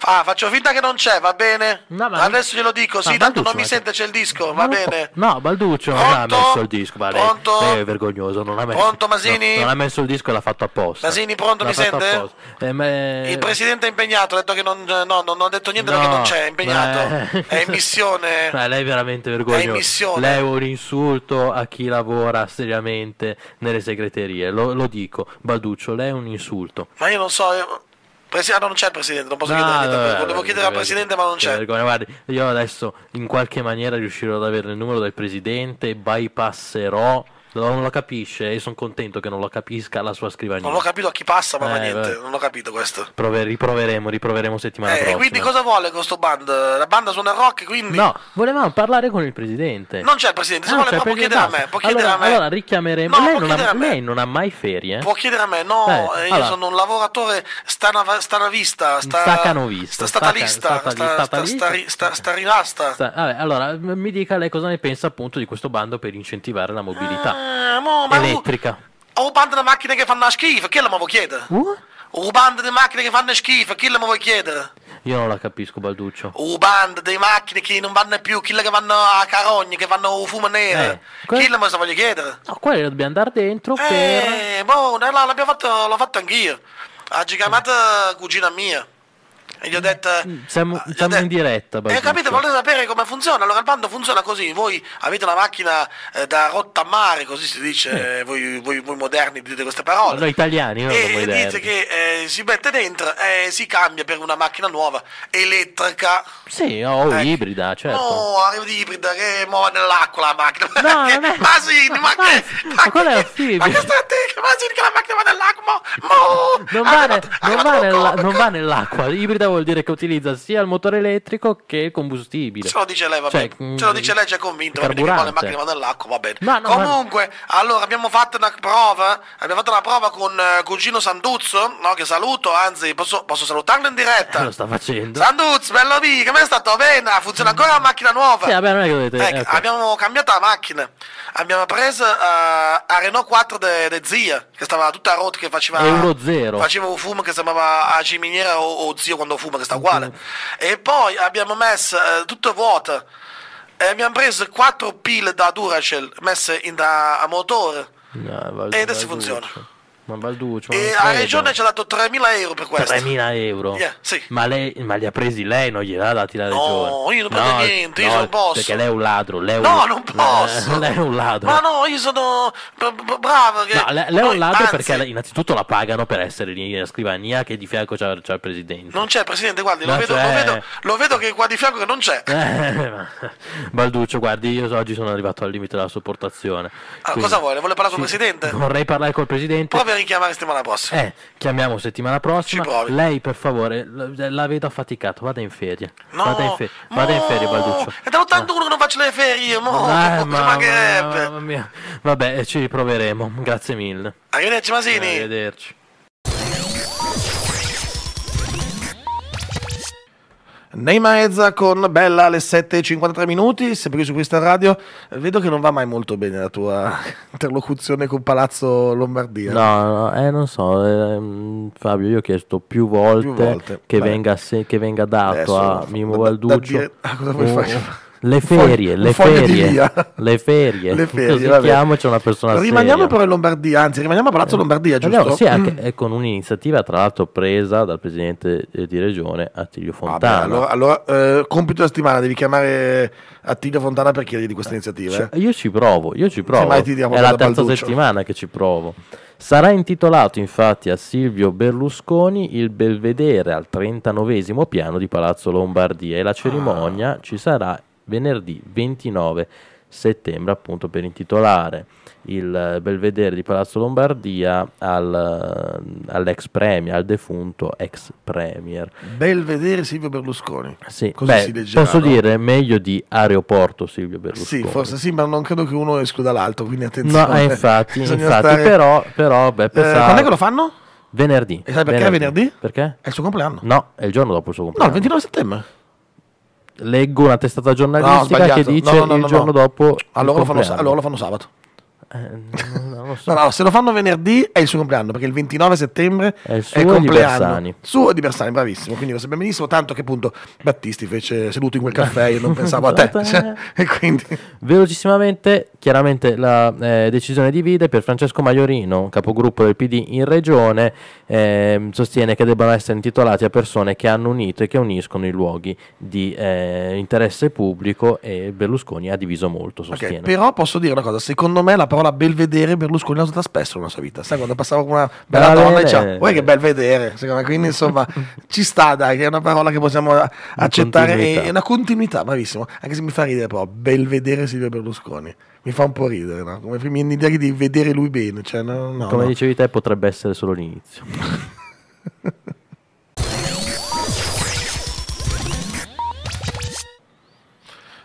Ah, faccio finta che non c'è, va bene? No, ma... Adesso glielo dico, sì, no, tanto non mi eh. sente, c'è il disco, va bene? no, Balduccio Pronto? non ha messo il disco, vale. Pronto? Eh, è vergognoso, non ha messo. Pronto Masini? No, non ha messo il disco e l'ha fatto apposta. Masini, pronto, l'ha mi sente? Eh, me... Il presidente è impegnato, ha detto che non no, non ho detto niente no, perché non c'è, è impegnato. Eh... È in missione. Ma lei è veramente vergognoso. È in missione. Lei è un insulto a chi lavora seriamente nelle segreterie, lo, lo dico. Balduccio, lei è un insulto. Ma io non so, io... Presi- ah, no, non c'è il presidente, non posso no, chiedere niente. Vabbè, Volevo eh, chiedere al eh, presidente, ma non cioè, c'è. Vergogna, guardi, io adesso in qualche maniera riuscirò ad avere il numero del presidente, bypasserò non lo capisce e sono contento che non lo capisca la sua scrivania. Non ho capito a chi passa, ma eh, niente, beh. non ho capito questo. Prove- riproveremo, riproveremo settimana eh, prossima. E quindi cosa vuole questo band? La banda suona rock, quindi No, volevamo parlare con il presidente. Non c'è il presidente, se ah, vuole può chiedere a me, può chiedere allora, a me. Allora richiameremo. No, lei, non ha, lei non ha mai ferie? Può chiedere a me. No, beh, io allora. sono un lavoratore stana- stanavista, sta- stacanovista, sta- statalista, starinasta. allora mi dica lei cosa ne pensa appunto di questo bando per incentivare la mobilità. Ah mo, ma elettrica. Ho un bando di macchine che fanno schifo, che la mi vuoi chiedere? Uh? Un bando di macchine che fanno schifo, chi la mi vuoi chiedere? Io non la capisco, Balduccio. Un bando di macchine che non vanno più, quelle che vanno a carogne, che vanno a fumo nero. Eh, que- chi la mi voglio chiedere? No, quelle dobbiamo andare dentro eh, per... Eh, boh, l'abbiamo fatto, l'ho fatto anch'io. Ha gigamato eh. cugina mia. E gli ho detto... Eh, mm, siamo, gli siamo ho in diretta. E eh, capito, volete sapere come funziona? Allora il bando funziona così, voi avete una macchina eh, da mare, così si dice, eh. voi, voi, voi, moderni dite queste parole. Noi italiani, no? E dite che eh, si mette dentro e si cambia per una macchina nuova, elettrica. Sì, o oh, ibrida, certo. No, arrivo di ibrida che muove nell'acqua la macchina. No, che, è... Ma sì, ma, ma, che, ma, ma quella è Ma che strategia, ma sì, che la macchina va nell'acqua, mo... mo non, va, ah, ne, ah, non, va nella, non va nell'acqua, ibrida vuol dire che utilizza sia il motore elettrico che il combustibile. Ce lo dice lei, va cioè, bene. ce lo dice lei, c'è convinto. Ma che le macchine vanno all'acqua, va bene. Ma no, Comunque, ma... allora abbiamo fatto una prova. Abbiamo fatto una prova con uh, cugino Sanduzzo, no, che saluto, anzi, posso, posso salutarlo in diretta. lo sta facendo. Sanduzzo, bello lì, come è stato? Bene, ah, funziona ancora la macchina nuova. Sì, vabbè, non è che dovete... Ecco, okay. Abbiamo cambiato la macchina. Abbiamo preso uh, a Renault 4 de, de zia, che stava tutta rotta, che faceva... Euro zero. Faceva un fumo che sembrava a ciminiera o, o zio quando profumo che sta uguale. E poi abbiamo messo eh, tutto vuoto e abbiamo preso quattro pile da Duracell messe in, da, a motore no, e adesso funziona. Ma Balduccio. e la regione ci ha dato 3.000 euro per questo. 3.000 euro? Yeah, sì. ma, lei, ma li ha presi lei, non gliel'ha dati la regione? No, io non prendo niente, no, io non posso. Perché lei è un ladro. Lei un... No, non posso. lei è un ladro. Ma no, io sono bravo. Che... No, lei, lei è un ladro anzi... perché innanzitutto la pagano per essere lì nella scrivania che di fianco c'è, c'è il presidente. Non c'è il presidente, guardi, lo vedo, cioè- lo, vedo, lo, vedo, che qua di fianco che non c'è. Balduccio, guardi, io oggi sono arrivato al limite della sopportazione. Ah, cosa vuole? Vuole parlare sì, col presidente? Vorrei parlare col presidente. Poveri di chiamare settimana prossima. Eh, chiamiamo settimana prossima. Lei, per favore, la vedo affaticato. Vada in ferie. No, vada in, fe- vada in ferie, Balduccio. È dall'81 ah. che non faccio le ferie. Mo. Ah, ma, ma, Vabbè, ci riproveremo. Grazie mille. Arrivederci, Masini. Arrivederci. Nei Mezza con Bella alle 7.53 minuti, sempre qui su questa radio. Vedo che non va mai molto bene la tua interlocuzione con Palazzo Lombardia. No, no eh, non so, eh, Fabio, io ho chiesto più volte, più volte. Che, venga se, che, venga dato Adesso, a Mimo Balduccio. Da, da dire, ah, cosa vuoi oh. fare? Le ferie, le ferie, le ferie, le ferie, così una persona Rimaniamo seria. però in Lombardia, anzi rimaniamo a Palazzo eh, Lombardia, giusto? Andiamo, sì, anche mm. con un'iniziativa tra l'altro presa dal presidente eh, di regione Attilio Fontana. Vabbè, allora, allora eh, compito della settimana, devi chiamare Attilio Fontana per chiedergli di questa eh, iniziativa. Cioè, eh. Io ci provo, io ci provo. È la terza settimana che ci provo. Sarà intitolato infatti a Silvio Berlusconi il belvedere al 39 piano di Palazzo Lombardia e la ah. cerimonia ah. ci sarà venerdì 29 settembre appunto per intitolare il belvedere di Palazzo Lombardia al, eh, all'ex premier, al defunto ex premier. Belvedere Silvio Berlusconi. Sì, Così beh, si leggerà, posso no? dire meglio di aeroporto Silvio Berlusconi. Sì, forse sì, ma non credo che uno escluda l'altro, quindi attenzione. No, eh, infatti, infatti stare... però, però beh, eh, quando è che lo fanno? Venerdì. E sai perché venerdì? venerdì? Perché? È il suo compleanno. No, è il giorno dopo il suo compleanno. No, il 29 settembre leggo una testata giornalistica no, che dice no, no, il giorno dopo. Allora lo, fanno, allora lo fanno sabato. Eh, non lo so. no, no, se lo fanno venerdì è il suo compleanno, perché il 29 settembre è il, suo è compleanno di Bersani. suo di Bersani, bravissimo. Quindi lo sappiamo benissimo, tanto che appunto Battisti fece seduto in quel caffè, io non pensavo a te. Cioè, quindi... Velocissimamente, chiaramente la eh, decisione divide per Francesco Maiorino, capogruppo del PD in regione, eh, sostiene che debbano essere intitolati a persone che hanno unito e che uniscono i luoghi di eh, interesse pubblico e Berlusconi ha diviso molto, sostiene. Okay, però posso dire una cosa, secondo me la parola parola belvedere Berlusconi l'ha usata spesso nella sua vita, sai quando passava con una bella Va donna e diceva cioè, uè che bel secondo me. quindi insomma ci sta dai, che è una parola che possiamo accettare, continuità. è una continuità, bravissimo, anche se mi fa ridere però, belvedere Silvio Berlusconi. Mi fa un po' ridere, no? Come mi indicare di vedere lui bene. Cioè, no, no, Come dicevi te, potrebbe essere solo l'inizio.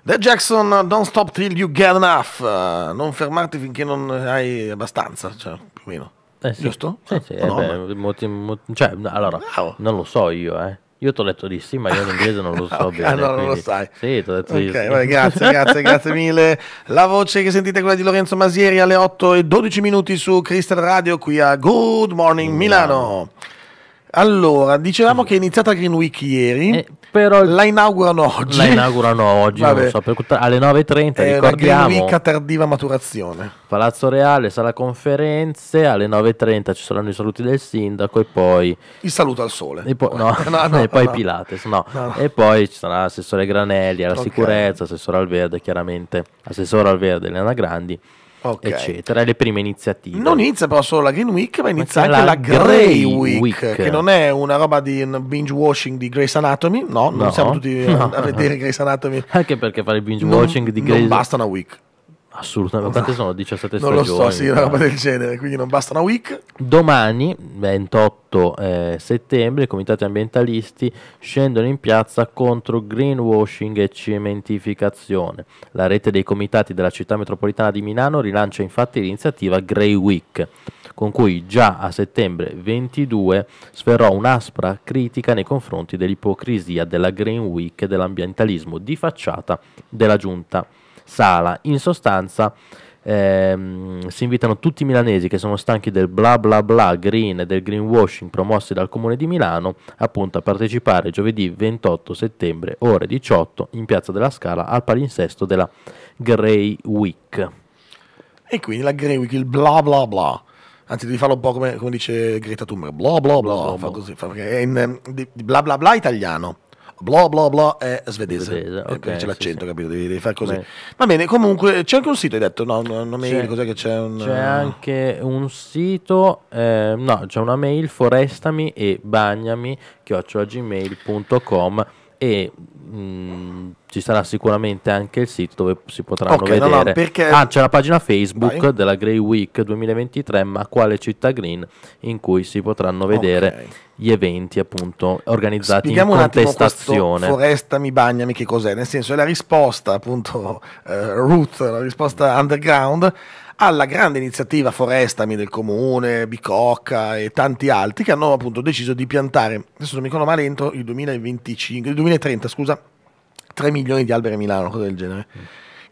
The Jackson, Don't Stop Till You Get Enough. Uh, non fermarti finché non hai abbastanza, cioè, più o meno. Eh sì. Giusto? Sì, eh, sì, eh beh, molti, molti, cioè, allora, Bravo. non lo so io, eh. Io ti ho detto di sì, ma io in inglese non lo so okay, bene. Allora quindi... non lo sai. Sì, ti ho detto okay, di sì. Vabbè, grazie, grazie, grazie mille. La voce che sentite è quella di Lorenzo Masieri alle 8 e 12 minuti su Crystal Radio qui a Good Morning Milano. Milano. Allora, dicevamo sì. che è iniziata Green Week ieri, eh, però la inaugurano oggi. La inaugurano oggi, non so, per, alle 9.30 è eh, ricordiamo. Green Week a tardiva maturazione. Palazzo Reale, sala conferenze, alle 9.30 ci saranno i saluti del sindaco e poi... Il saluto al sole. E poi, no, no, no, e poi Pilates, no. E poi ci sarà l'assessore Granelli alla okay. sicurezza, assessore al verde chiaramente, assessore al verde Elena Grandi okay. eccetera, le prime iniziative. Non inizia però solo la Green Week, ma inizia ma anche la, la Grey Week, Week, che non è una roba di binge watching di Grey's Anatomy, no, non no. siamo tutti a vedere Grey's Anatomy. Anche perché fare il binge watching di Grey's Anatomy... basta una week. Assolutamente. Quante sono? 17 non stagioni? Non lo so, sì, una roba del genere, quindi non basta una week. Domani, 28 eh, settembre, i comitati ambientalisti scendono in piazza contro greenwashing e cementificazione. La rete dei comitati della città metropolitana di Milano rilancia infatti l'iniziativa Grey Week, con cui già a settembre 22 sferrò un'aspra critica nei confronti dell'ipocrisia della Green Week e dell'ambientalismo di facciata della giunta Sala. In sostanza ehm, si invitano tutti i milanesi che sono stanchi del bla bla bla green e del greenwashing promossi dal comune di Milano appunto a partecipare giovedì 28 settembre ore 18 in piazza della Scala al palinsesto della Grey Week. E quindi la Grey Week, il bla bla bla anzi devi farlo un po' come, come dice Greta Thunberg, bla bla bla, bla, bla. fa così, fa, perché è in, eh, di, di bla bla bla italiano bla bla bla è svedese, svedese eh, okay, c'è l'accento sì, capito devi, devi fare così bene. va bene comunque c'è anche un sito hai detto no, no non mi ricordo cos'è che c'è un... c'è anche un sito eh, no c'è una mail forestami e bagnami chiocciolagmail.com e mh, mm, ci sarà sicuramente anche il sito dove si potranno okay, vedere. No, no, perché... Ah, c'è la pagina Facebook Vai. della Grey Week 2023, ma quale città green in cui si potranno vedere okay. gli eventi appunto organizzati Spieghiamo in contestazione. Foresta mi bagnami che cos'è, nel senso è la risposta appunto eh, root, la risposta underground alla grande iniziativa Forestami del comune, Bicocca e tanti altri che hanno appunto deciso di piantare, adesso non mi ricordo male, entro il 2025, il 2030 scusa, 3 milioni di alberi a Milano, cosa del genere.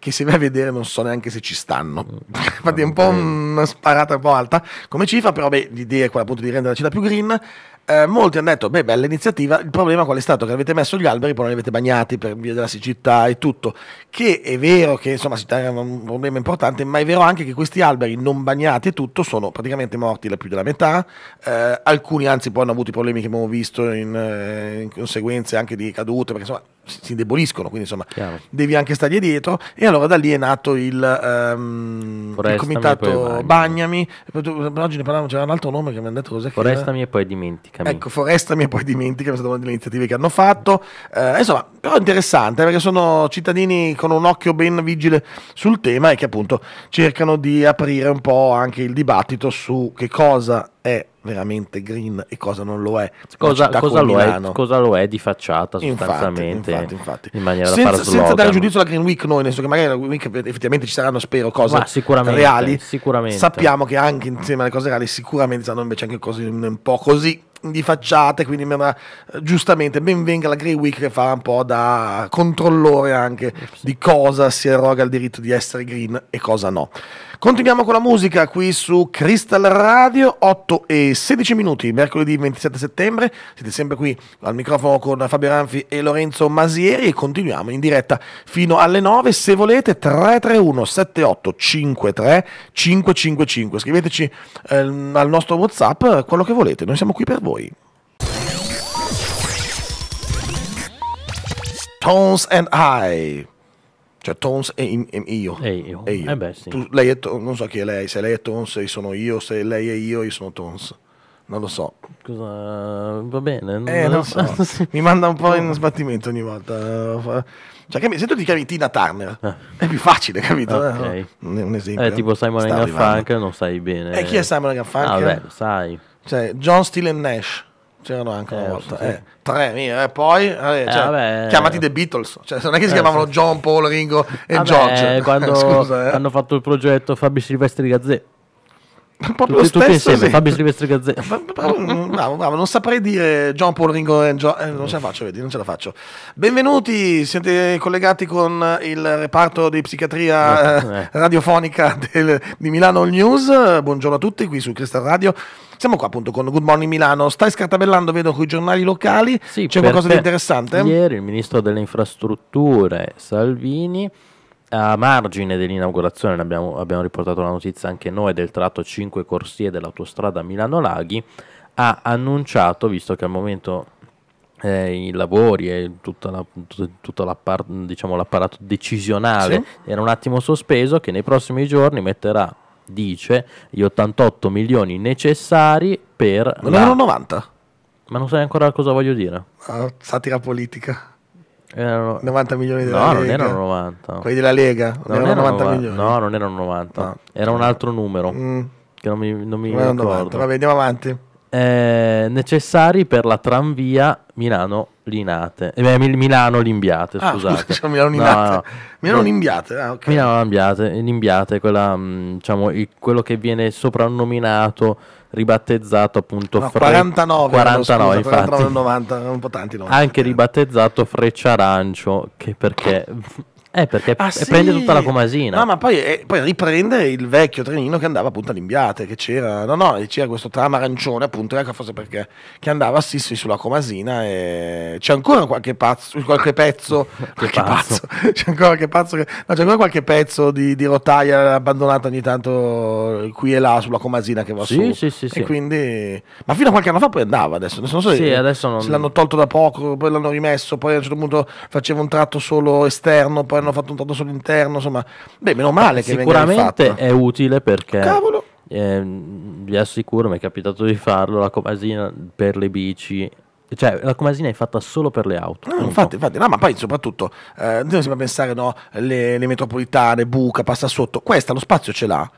Che se vai a vedere non so neanche se ci stanno. Mm. Infatti è un po' mm. una sparata un po' alta come cifra, però beh, l'idea è quella appunto di rendere la città più green eh, molti hanno detto, beh, bella iniziativa, il problema qual è stato? Che avete messo gli alberi, poi non li avete bagnati per via della siccità e tutto, che è vero che insomma siccità era un problema importante, ma è vero anche che questi alberi non bagnati e tutto sono praticamente morti la più della metà, eh, alcuni anzi poi hanno avuto i problemi che abbiamo visto in, eh, in conseguenze anche di cadute, perché insomma si indeboliscono, quindi insomma Chiaro. devi anche stargli dietro e allora da lì è nato il, um, il comitato Bagnami, oggi ne parlavamo, c'era un altro nome che mi hanno detto cos'è Forestami e poi dimenticami. Ecco, Forestami e poi dimenticami, è stata una delle iniziative che hanno fatto, eh, insomma, però interessante eh, perché sono cittadini con un occhio ben vigile sul tema e che appunto cercano di aprire un po' anche il dibattito su che cosa è veramente green e cosa non lo è. Cosa, cosa, lo è, cosa lo, è di facciata sostanzialmente infatti, infatti, infatti. in maniera senza, da senza dare giudizio alla Green Week noi, nel senso che magari la Green Week effettivamente ci saranno spero cose sicuramente, reali, sicuramente. sappiamo che anche insieme alle cose reali sicuramente saranno invece anche cose un po' così di facciate, quindi una, eh, giustamente ben venga la Grey Week che fa un po' da controllore anche di cosa si eroga il diritto di essere green e cosa no. Continuiamo con la musica qui su Crystal Radio, 8 e 16 minuti, mercoledì 27 settembre, siete sempre qui al microfono con Fabio Ranfi e Lorenzo Masieri e continuiamo in diretta fino alle 9, se volete 331 78 53 555, scriveteci eh, al nostro Whatsapp quello che volete, noi siamo qui per voi noi. Tones and I. Cioè Tones e, e io. E io. E io. Eh beh, sì. tu, lei è, non so chi è lei, se lei è Tones io sono io, se lei è io io sono Tones. Non lo so. Cosa... Va bene. Non eh, non so. so. Mi manda un po' in sbattimento ogni volta. Eh, cioè, se tu ti chiami Tina Turner ah. è più facile, capito? Okay. Eh, no? Un esempio. È eh, tipo eh. Simon Garfunkel, non sai bene. E chi è Simon ah, Garfunkel? Ah, beh, sai. Cioè, John Steele e Nash. C'erano anche una eh, volta. Sì. Eh, tre, e eh, poi eh, cioè, eh, vabbè, eh. chiamati The Beatles. Cioè, non è che si chiamavano sì. John, Paul, Ringo e vabbè, George. Quando Scusa, hanno fatto il progetto Fabio Silvestri Gazzè. Proprio tutti, tutti insieme, sì. Fabio Silvestri Gazzè. Bravo, non saprei dire John Paul Ringo e George. non ce la faccio, vedi, non ce la faccio. Benvenuti, siete collegati con il reparto di psichiatria radiofonica del, di Milano All News. Buongiorno a tutti qui su Crystal Radio. Siamo qua appunto con Good Morning Milano. Stai scartabellando, vedo, con i giornali locali. Sì, C'è qualcosa di interessante? Ieri il ministro delle infrastrutture Salvini a margine dell'inaugurazione, abbiamo, abbiamo, riportato la notizia anche noi, del tratto 5 corsie dell'autostrada Milano-Laghi, ha annunciato, visto che al momento eh, i lavori e tutto la, diciamo, l'apparato diciamo, decisionale sì. era un attimo sospeso, che nei prossimi giorni metterà dice gli 88 milioni necessari per... Ma la... 90? Ma non sai ancora cosa voglio dire. Ah, satira politica. Erano... 90 milioni della no, Lega. No, non erano 90. Quelli della Lega? Non, non erano 90 milioni. No, non erano 90. No. Era un altro numero. Mm. Che non mi, non mi non ricordo. Vabbè, andiamo avanti. Eh, necessari per la tranvia Milano Linate, eh, Milano Limbiate, ah, scusate. Scusa, Milano Limbiate. No, no. Milano no. Limbiate, ah, okay. Limbiate, quella, mm, diciamo, il, quello che viene soprannominato, ribattezzato appunto no, Fre- 49, 49, scusa, infatti. 90, un po' tanti 90. Anche ribattezzato Freccia Arancio, che perché eh, perché ah, sì. prende tutta la comasina. No, ma poi, eh, poi, riprende il vecchio trenino che andava appunto all'imbiate, che c'era, no, no, c'era questo tram arancione, appunto, era ecco, forse perché che andava sì, Sissi sulla comasina e c'è ancora qualche pazzo, qualche pezzo, qualche pazzo. pazzo. c'è ancora qualche pazzo, che... no, c'è ancora qualche pezzo di, di rotaia abbandonata ogni tanto qui e là sulla comasina che va sì, su. Sì, sì, sì. Quindi... Ma fino a qualche anno fa poi andava adesso, non so se, sì, adesso non... se l'hanno tolto da poco, poi l'hanno rimesso, poi a un certo punto faceva un tratto solo esterno, poi hanno fatto un tanto sull'interno, insomma, beh, meno male che Sicuramente è utile perché... Cavolo! Eh, vi assicuro, mi è capitato di farlo, la comasina per le bici cioè la comasina è fatta solo per le auto. Ah, no, infatti, infatti, no, ma poi soprattutto eh, noi sembra pensare no, le, le, metropolitane, buca, passa sotto, questa lo spazio ce l'ha.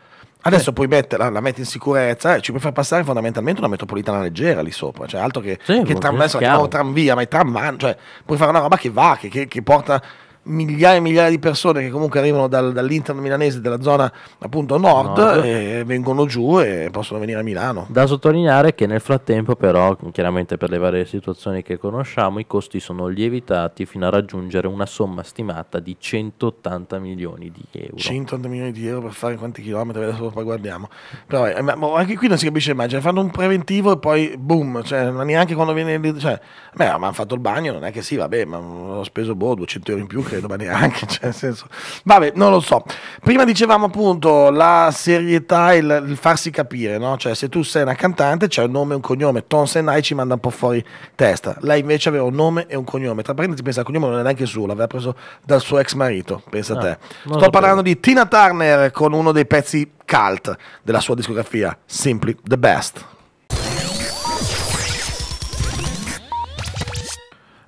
Adesso eh. puoi metterla, la metti in sicurezza e eh, ci puoi far passare fondamentalmente una metropolitana leggera lì sopra, cioè altro che, sì, che tram, tramvia, ma è tramvan, cioè puoi fare una roba che va, che, che, che porta migliaia e migliaia di persone che comunque arrivano dal, dall'interno milanese della zona appunto nord, nord. E vengono giù e possono venire a Milano. Da sottolineare che nel frattempo però chiaramente per le varie situazioni che conosciamo i costi sono lievitati fino a raggiungere una somma stimata di 180 milioni di euro. 180 milioni di euro per fare quanti chilometri adesso poi guardiamo. Però eh, anche qui non si capisce mai, cioè fanno un preventivo e poi boom, cioè neanche quando viene cioè, beh, ma hanno fatto il bagno, non è che sì, vabbè, ma ho speso boh 200 euro in più che credo, ma neanche, cioè, nel senso... Vabbè, non lo so. Prima dicevamo appunto la serietà e il, il, farsi capire, no? Cioè, se tu sei una cantante, c'è un nome e un cognome. Tom Senai ci manda un po' fuori testa. Lei invece aveva un nome e un cognome. Tra parentesi, pensa al cognome non è neanche suo, l'aveva preso dal suo ex marito, pensa ah, a te. Sto parlando di Tina Turner con uno dei pezzi cult della sua discografia, Simply the Best.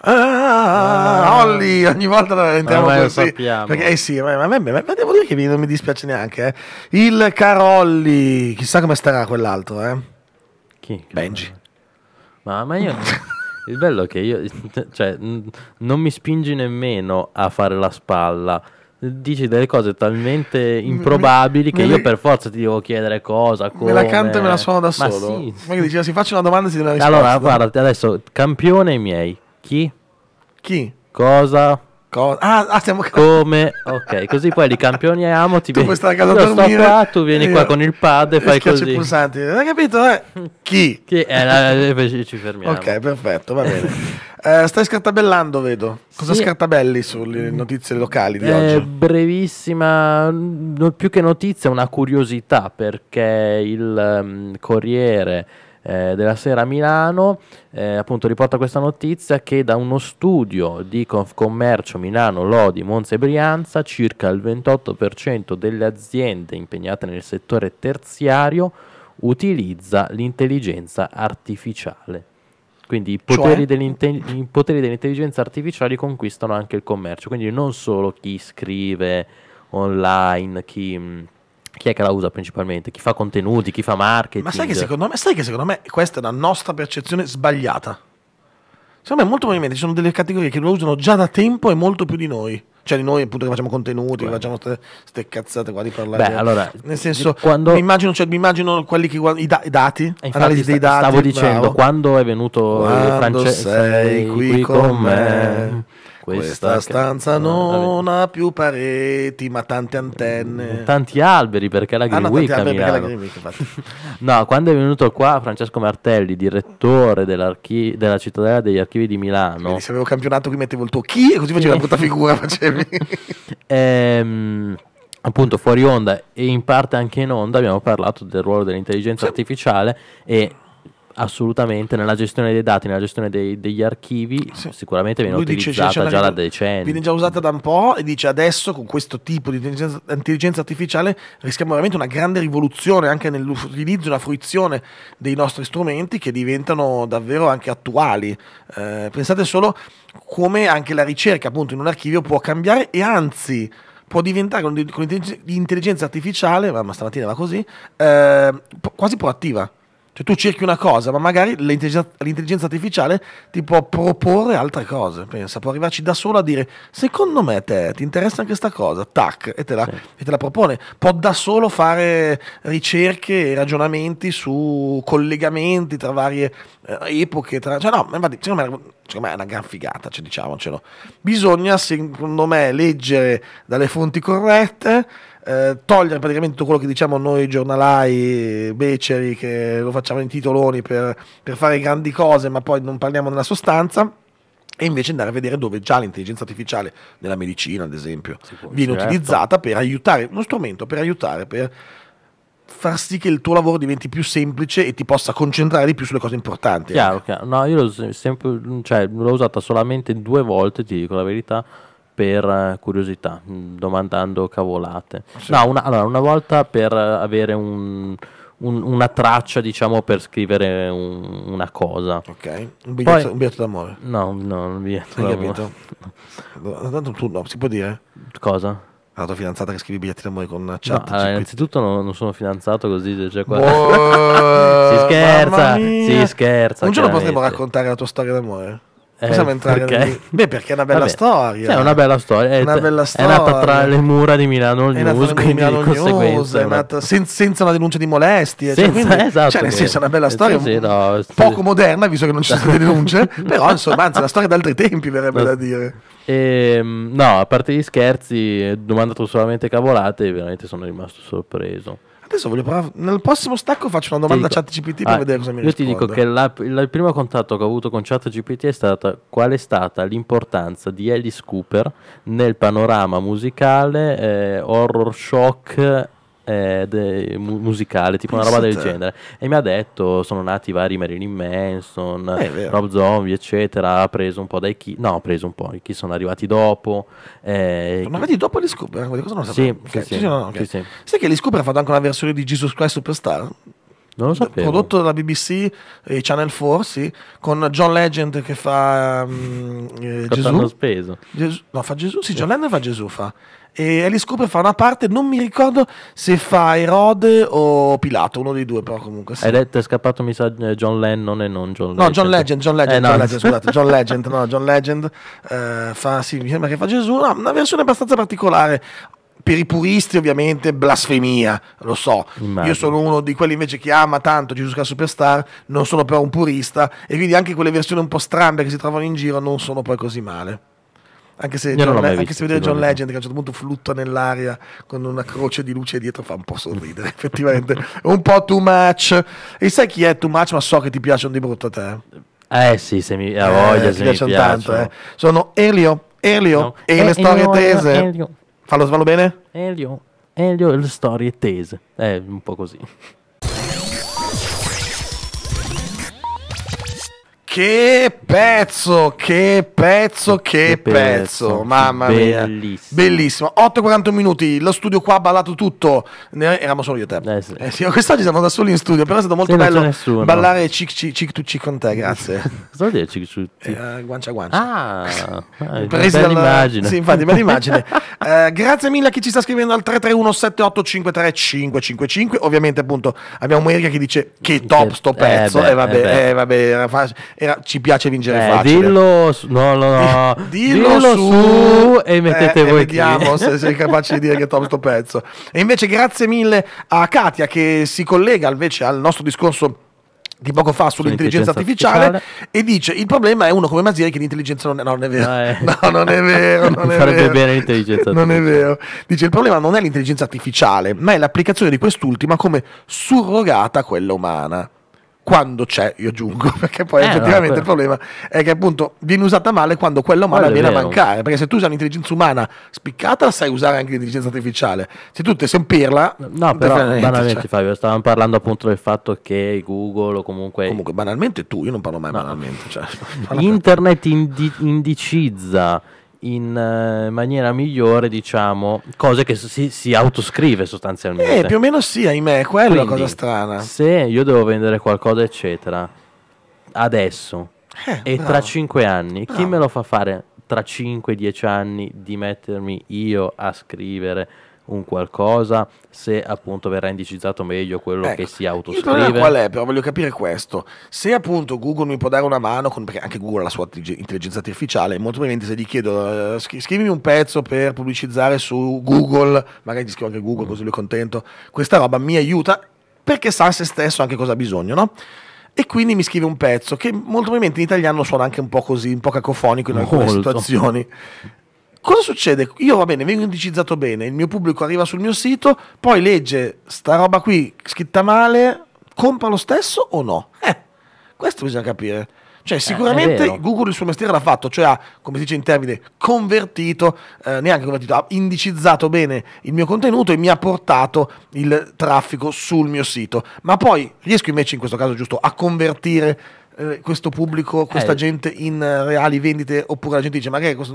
Ah, ah, ah, ah, Olli, ogni volta entriamo ormai così. sappiamo. Perché, eh sì, ma, ma, ma, ma devo dire che non mi dispiace neanche. Eh. Il caro Olli, chissà come starà quell'altro, eh. Chi? Benji. Ma, ma io... Il bello è che io, cioè, non mi spingi nemmeno a fare la spalla dici delle cose talmente improbabili mi, mi, che io per forza ti devo chiedere cosa, come. Me la canto e me la suono da ma solo. Sì. Ma che dici, si faccio una domanda e si deve rispondere. Allora, guarda, adesso, campione miei, chi? Chi? Cosa? Co- ah, ah, stiamo Come? Ok, così poi li campioniamo. Ti tu vieni... puoi Io sto qua, tu vieni qua con il pad e fai così. pulsanti. Hai capito? Eh? Chi? Chi? Eh, eh ci fermiamo. Ok, perfetto, va bene. eh, stai scartabellando, vedo. Cosa sì. scartabelli sulle notizie locali di eh, oggi? Brevissima, no, più che notizia, una curiosità perché il um, Corriere eh, della Sera a Milano, eh, appunto riporta questa notizia che da uno studio di Confcommercio Milano, Lodi, Monza e Brianza circa il 28% delle aziende impegnate nel settore terziario utilizza l'intelligenza artificiale. Quindi i cioè? poteri, cioè? i poteri, dell'intelligenza artificiale conquistano anche il commercio, quindi non solo chi scrive online, chi chi è che la usa principalmente? Chi fa contenuti, chi fa marketing? Ma sai che secondo me, che secondo me questa è la nostra percezione sbagliata. Secondo me molto probabilmente ci sono delle categorie che lo usano già da tempo e molto più di noi. Cioè di noi appunto che facciamo contenuti, Beh. che facciamo queste cazzate qua di parlare. Beh, allora, Nel senso, quando... mi, immagino, cioè, mi immagino quelli che guardano i, da- i dati, analisi dei dati. Stavo dicendo, bravo. quando è venuto quando Francesco... sei qui, qui con me. me questa, Questa stanza non vabbè. ha più pareti, ma tante antenne. Mm, tanti alberi perché la Green ah, no, Week. Perché la Green Week no, quando è venuto qua Francesco Martelli, direttore della cittadella degli archivi di Milano. Quindi se avevo campionato qui mettevo il tuo chi e così facevi una brutta figura. Facevi. ehm appunto fuori onda e in parte anche in onda abbiamo parlato del ruolo dell'intelligenza sì. artificiale e assolutamente nella gestione dei dati, nella gestione dei, degli archivi, sì. sicuramente viene Lui utilizzata dice, già da decenni. Viene già usata da un po' e dice adesso con questo tipo di intelligenza, intelligenza artificiale rischiamo veramente una grande rivoluzione anche nell'utilizzo e la fruizione dei nostri strumenti che diventano davvero anche attuali. Eh, pensate solo come anche la ricerca appunto in un archivio può cambiare e anzi può diventare con l'intelligenza artificiale, ma stamattina va così, eh, quasi proattiva. Cioè tu cerchi una cosa, ma magari l'intelligenza, l'intelligenza artificiale ti può proporre altre cose. Pensa, può arrivarci da solo a dire, secondo me te ti interessa anche questa cosa, tac, e te, la, sì. e te la propone. Può da solo fare ricerche e ragionamenti su collegamenti tra varie eh, epoche. Tra... Cioè no, infatti, secondo me, secondo me è una gran figata, cioè, diciamocelo. Bisogna, secondo me, leggere dalle fonti corrette eh, togliere praticamente tutto quello che diciamo noi giornalai beceri che lo facciamo in titoloni per, per fare grandi cose ma poi non parliamo nella sostanza e invece andare a vedere dove già l'intelligenza artificiale nella medicina ad esempio può, viene certo. utilizzata per aiutare uno strumento per aiutare per far sì che il tuo lavoro diventi più semplice e ti possa concentrare di più sulle cose importanti ecco. chiaro, chiaro. no io l'ho, sempre, cioè, l'ho usata solamente due volte ti dico la verità per eh, curiosità, mm, domandando cavolate. Sì. No, una, allora, una volta per eh, avere un, un, una traccia, diciamo, per scrivere un, una cosa. Ok, un biglietto, Poi, un biglietto d'amore. No, no, un biglietto Hai d'amore. capito? Tanto tu no, si può dire? Cosa? la tua fidanzata che scrivi biglietti d'amore con chat. No, eh, allora, innanzitutto non, non, sono fidanzato così. Cioè qua... Boh, si scherza, si scherza. Un giorno potremmo raccontare la tua storia d'amore. Possiamo eh, entrare perché? Lì. Beh, perché è una bella Vabbè, storia. È una bella storia. È, una bella storia. nata tra le mura di Milano News, nata quindi Milano di conseguenza. News, nata, sen- senza una denuncia di molestie. Cioè, senza, cioè, quindi, esatto. Cioè, nel senso, è una bella storia. Sì, sì, no, sì. poco moderna, visto che non ci sono denunce. però, insomma, anzi, la storia altri tempi, verrebbe da dire. E, ehm, no, a parte gli scherzi, domandato solamente cavolate, veramente sono rimasto sorpreso. Adesso voglio provare. Nel prossimo stacco faccio una domanda dico, a ChatGPT per ah, vedere cosa mi io risponde. Io ti dico che la, la, il primo contatto che ho avuto con ChatGPT è stata qual è stata l'importanza di Alice Cooper nel panorama musicale, eh, horror shock eh, de, mu- musicale, tipo Pensate. una roba del genere. E mi ha detto, sono nati vari Marilyn Manson, eh, Rob Zombie, eccetera, ha preso un po' dai chi... No, ha preso un po' chi sono arrivati dopo. Eh, sono arrivati dopo gli Scoop? Eh, cosa non lo sì, okay. sì, sì, no, okay. sì, Sai che gli Scoop ha fatto anche una versione di Jesus Christ Superstar? Non lo sapevo. Prodotto dalla BBC e Channel 4, sì, con John Legend che fa um, eh, Gesù. speso. Gesù, no, fa Gesù, sì, John Legend fa Gesù, fa e Alice Cooper fa una parte, non mi ricordo se fa Erode o Pilato, uno dei due però comunque. Sì. Hai detto, è scappato mi sa John Lennon e non John Legend. No, John Legend, John Legend, eh, no. John Legend scusate, John Legend, no, John Legend eh, fa, sì, mi sembra che fa Gesù, no, una versione abbastanza particolare per i puristi ovviamente blasfemia, lo so. Immagino. Io sono uno di quelli invece che ama tanto Gesù Christ Superstar, non sono però un purista e quindi anche quelle versioni un po' strambe che si trovano in giro non sono poi così male. Anche se, John, anche se vedere John Legend che a un certo punto flutta nell'aria con una croce di luce dietro fa un po' sorridere, effettivamente. Un po' too much. E sai chi è too much, ma so che ti piacciono di brutto a te. Eh sì, se mi ha eh, voglia, eh, se mi piacciono. Tanto, eh. Sono Elio, Elio no. e eh, le storie Elio, tese. Elio. Fallo, fallo bene? Elio, Elio e le storie tese. È un po' così. Che pezzo, che pezzo, che, che pezzo. pezzo. Mamma mia. Bellissimo. Bellissimo. 8.41 minuti, lo studio qua ha ballato tutto. Ne eravamo solo io e te. Eh sì. Eh sì, quest'oggi siamo da soli in studio, però è stato molto sì, bello ballare cic, cic, cic tu cic con te, grazie. Cosa vuol dire cic tu cic? Eh, guancia a guancia. Ah, ah bella dalla... immagine. Sì, infatti, bella immagine. eh, grazie mille a chi ci sta scrivendo al 331 7853 555 Ovviamente appunto abbiamo Erika che dice che top sto eh, pezzo. E eh, vabbè, eh, eh vabbè, era facile era, ci piace vincere eh, facile. Dillo su, no, no, no. dillo, dillo su, su, e eh, mettete eh, voi. E vediamo se sei capace di dire che top sto pezzo. E invece grazie mille a Katia che si collega invece al nostro discorso di poco fa sull'intelligenza artificiale, artificiale, e dice il problema è uno come Mazzieri che l'intelligenza non è, no, non è vero no, ah, eh. no non è vero non è farebbe vero. bene l'intelligenza non è vero dice il problema non è l'intelligenza artificiale ma è l'applicazione di quest'ultima come surrogata a quella umana quando c'è, io aggiungo, perché poi eh, effettivamente no, il problema è che appunto viene usata male quando quella male quello viene a mancare, perché se tu usi un'intelligenza umana spiccata sai usare anche l'intelligenza artificiale, se tu te semperla... No, però banalmente cioè. Fabio, stavamo parlando appunto del fatto che Google o comunque... Comunque banalmente tu, io non parlo mai no. banalmente. Cioè, Internet indi- indicizza in eh, maniera migliore, diciamo, cose che si, si, autoscrive sostanzialmente. Eh, più o meno sì, ahimè, quella è una cosa strana. Se io devo vendere qualcosa, eccetera, adesso eh, e bravo. tra cinque anni, bravo. chi me lo fa fare tra 5-10 anni di mettermi io a scrivere? un qualcosa se appunto verrà indicizzato meglio quello ecco, che si autoscrive. Il qual è, però voglio capire questo. Se appunto Google mi può dare una mano, con, perché anche Google ha la sua intelligenza artificiale, molto probabilmente se gli chiedo uh, scrivimi un pezzo per pubblicizzare su Google, magari gli scrivo anche Google mm. così lui è contento, questa roba mi aiuta perché sa se stesso anche cosa ha bisogno, no? e quindi mi scrive un pezzo che molto probabilmente in italiano suona anche un po' così, un po' cacofonico in alcune molto. situazioni. cosa succede? Io va bene, vengo indicizzato bene, il mio pubblico arriva sul mio sito, poi legge sta roba qui scritta male, compra lo stesso o no? Eh, questo bisogna capire. Cioè, eh, sicuramente eh, Google il suo mestiere l'ha fatto, cioè ha, come si dice in termine, convertito, eh, neanche convertito, ha indicizzato bene il mio contenuto e mi ha portato il traffico sul mio sito. Ma poi riesco invece in questo caso giusto a convertire eh, questo pubblico, questa eh. gente in eh, reali vendite, oppure la gente dice, ma che è questo?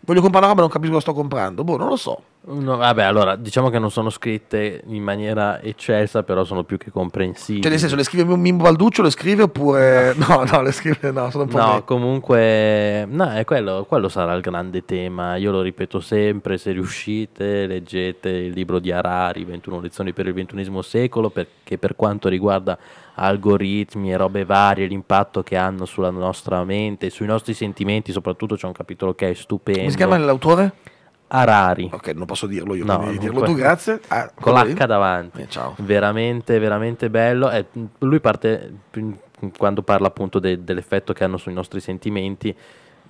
voglio comprare una roba, non capisco cosa sto comprando. Boh, non lo so. No, vabbè, allora diciamo che non sono scritte in maniera eccelsa, però sono più che comprensibili. Cioè, nel senso, le scrive un Mimbo Balduccio, le scrive oppure no, no, le scrive no, sono un po' No, me. comunque no, è quello, quello sarà il grande tema. Io lo ripeto sempre, se riuscite, leggete il libro di Harari, 21 lezioni per il XXI secolo, perché per quanto riguarda algoritmi e robe varie, l'impatto che hanno sulla nostra mente, sui nostri sentimenti, soprattutto c'è un capitolo che è stupendo. Mi si chiama l'autore? Arari. Ok, non posso dirlo io, no, devi dirlo tu, grazie. Ah, con l'H davanti. Eh, ciao. Veramente, veramente bello. Eh, lui parte quando parla appunto de- dell'effetto che hanno sui nostri sentimenti,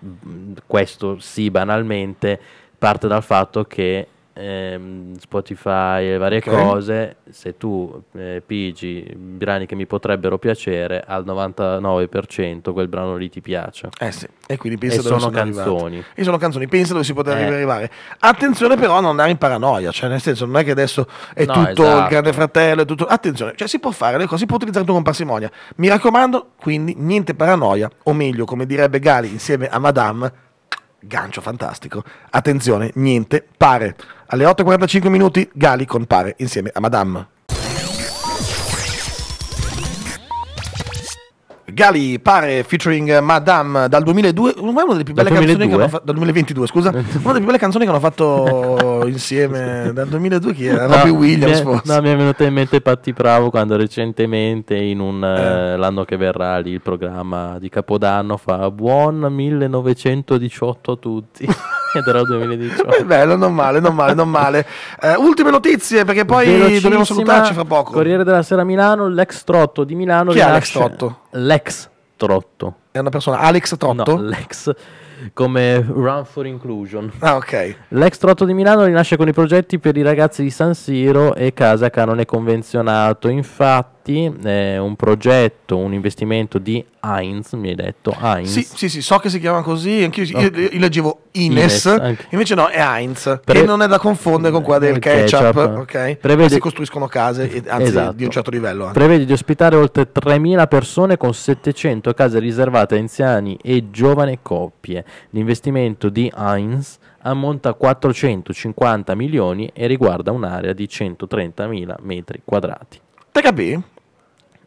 mm, questo sì, banalmente, parte dal fatto che ehm, Spotify e varie okay. cose, se tu eh, pigi brani che mi potrebbero piacere, al 99% quel brano lì ti piace. Eh sì, e quindi pensa e dove sono, sono canzoni. Arrivato. E sono canzoni, pensa dove si potrebbe eh. arrivare. Attenzione però a non andare in paranoia, cioè nel senso non è che adesso è no, tutto esatto. il grande fratello, è tutto... Attenzione, cioè si può fare le cose, si può utilizzare tutto con parsimonia. Mi raccomando, quindi niente paranoia, o meglio, come direbbe Gali insieme a Madame, gancio fantastico. Attenzione, niente, pare. Alle 8.45 minuti Gali compare insieme a Madame. Gali pare featuring Madame dal 2002, una delle più belle canzoni che hanno fatto dal 2022, scusa, una delle più belle canzoni che hanno fatto insieme dal 2002 chi era? No, Robbie Williams mi è, No, mi è venuto in mente Patti Bravo quando recentemente in un eh. eh l'anno che verrà lì il programma di Capodanno fa buon 1918 a tutti. ed era il 2018. È bello, non male, non male, non male. Eh, ultime notizie, perché poi dobbiamo salutarci fra poco. Corriere della Sera Milano, l'ex Trotto di Milano. Chi rilascia... è l'ex Trotto? L'ex l'ex Trotto. È una persona, Alex Trotto? No, l'ex come Run for Inclusion. Ah, ok. L'ex Trotto di Milano rinasce con i progetti per i ragazzi di San Siro e Casa Canone Convenzionato. Infatti infatti eh, un progetto, un investimento di Heinz, mi hai detto Heinz. Sì, sì, sì so che si chiama così, anch'io okay. io, io leggevo Ines, Ines invece no, è Heinz, Pre- che non è da confondere con quella del eh, ketchup, ketchup. Okay? Prevede... si costruiscono case, anzi esatto. di un certo livello. Anche. Prevede di ospitare oltre 3.000 persone con 700 case riservate a anziani e giovani coppie. L'investimento di Heinz ammonta a 450 milioni e riguarda un'area di 130.000 metri quadrati. 3KB?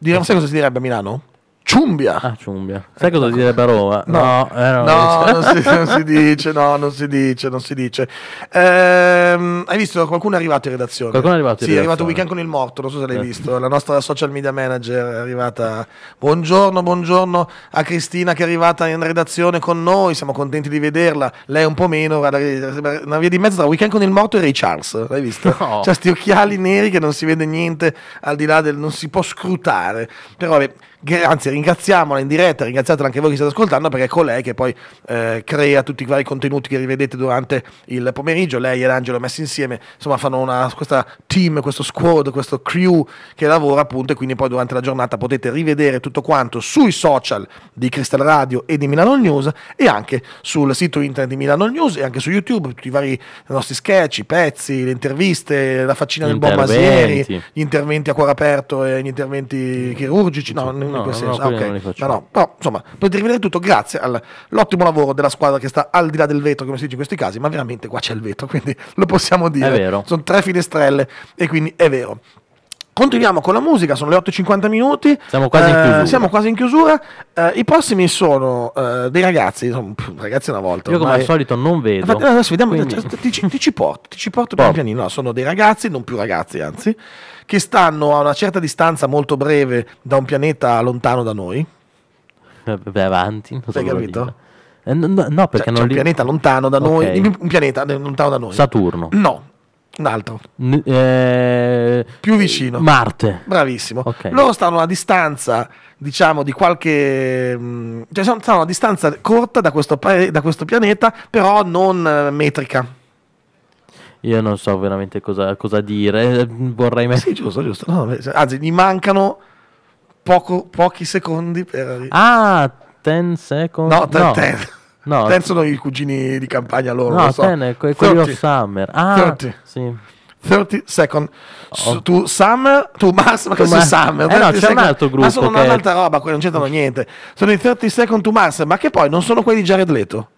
Diciamo, sai cosa si direbbe a Milano? Ciumbia. Ah, ciumbia. Sai cosa ecco. direbbe a Roma? No, no, eh, no, no non, si, non, si, dice, no, non si dice, non si dice. Ehm, hai visto qualcuno è arrivato in redazione? Qualcuno è arrivato in sì, redazione. Sì, è arrivato Weekend con il Morto, non so se l'hai eh. visto. La nostra social media manager è arrivata. Buongiorno, buongiorno a Cristina che è arrivata in redazione con noi, siamo contenti di vederla. Lei un po' meno, una via di mezzo tra Weekend con il Morto e Ray Charles, l'hai visto? No. C'ha cioè, sti occhiali neri che non si vede niente, al di là del non si può scrutare. Però vabbè anzi ringraziamola in diretta, ringraziatela anche voi che state ascoltando perché è colei che poi eh, crea tutti i vari contenuti che rivedete durante il pomeriggio, lei e l'Angelo messi insieme, insomma fanno una, questa team, questo squad, questo crew che lavora appunto e quindi poi durante la giornata potete rivedere tutto quanto sui social di Crystal Radio e di Milano News e anche sul sito internet di Milano News e anche su YouTube, tutti i vari nostri sketch, i pezzi, le interviste, la faccina del Buon Masieri, gli interventi a cuore aperto e gli interventi chirurgici, no, no, no, no, ah, okay. no, Però, insomma, potete rivedere tutto grazie all'ottimo lavoro della squadra che sta al di là del vetro, come si dice in questi casi, ma veramente qua c'è il vetro, quindi lo possiamo dire. È vero. Sono tre finestrelle e quindi è vero. Continuiamo con la musica, sono le 8.50 minuti. Siamo quasi in eh, chiusura. siamo quasi in chiusura. Eh, I prossimi sono eh, dei ragazzi, sono, ragazzi una volta. Io ormai. come al solito non vedo. Infatti, adesso vediamo, ti, ti, ti, ci porto, ti ci porto pian pianino. No, sono dei ragazzi, non più ragazzi anzi, che stanno a una certa distanza molto breve da un pianeta lontano da noi. Eh, beh, avanti, non so Hai capito? Dire. Eh, no, no, perché cioè, non c'è li... un pianeta lontano da okay. noi. Un pianeta lontano da noi. Saturno. No, un altro. N- eh... Più vicino. Marte. Bravissimo. Okay. Loro stanno a distanza, diciamo, di qualche... Mm, cioè stanno a distanza corta da questo, pa- da questo pianeta, però non eh, metrica. Io non so veramente cosa, cosa dire, vorrei mettere... Sì, giusto, giusto. No, cioè, anzi, mi mancano poco, pochi secondi per... Ah, 10 secondi? No, 10. No, Ten sono i cugini di campagna loro. No, lo so. Ten è que- quelli of Summer. Ah, 30. sì. 30 Second oh. to Summer to Mars ma che Mars. Summer eh no, c'è second, un altro gruppo ma sono che... un'altra roba non c'entrano niente sono i 30 Second to Mars ma che poi non sono quelli di Jared Leto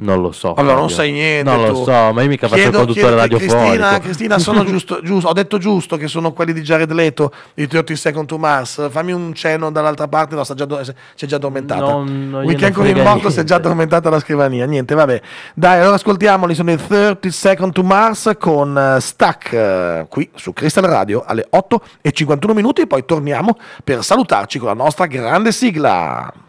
non lo so. Allora, Fabio. non sai niente. Non tu. lo so, ma io mica faccio il conduttore radiofonico. Cristina, Cristina sono giusto, giusto, ho detto giusto che sono quelli di Jared Leto di 30 Second to Mars. Fammi un cenno dall'altra parte, no, già, eh, è già addormentata. No, no, Weekend con il morto si è già addormentata la scrivania. Niente, vabbè. Dai, allora ascoltiamoli, sono i 30 Second to Mars con eh, Stack eh, qui su Crystal Radio alle 8 e 51 minuti e poi torniamo per salutarci con la nostra grande sigla.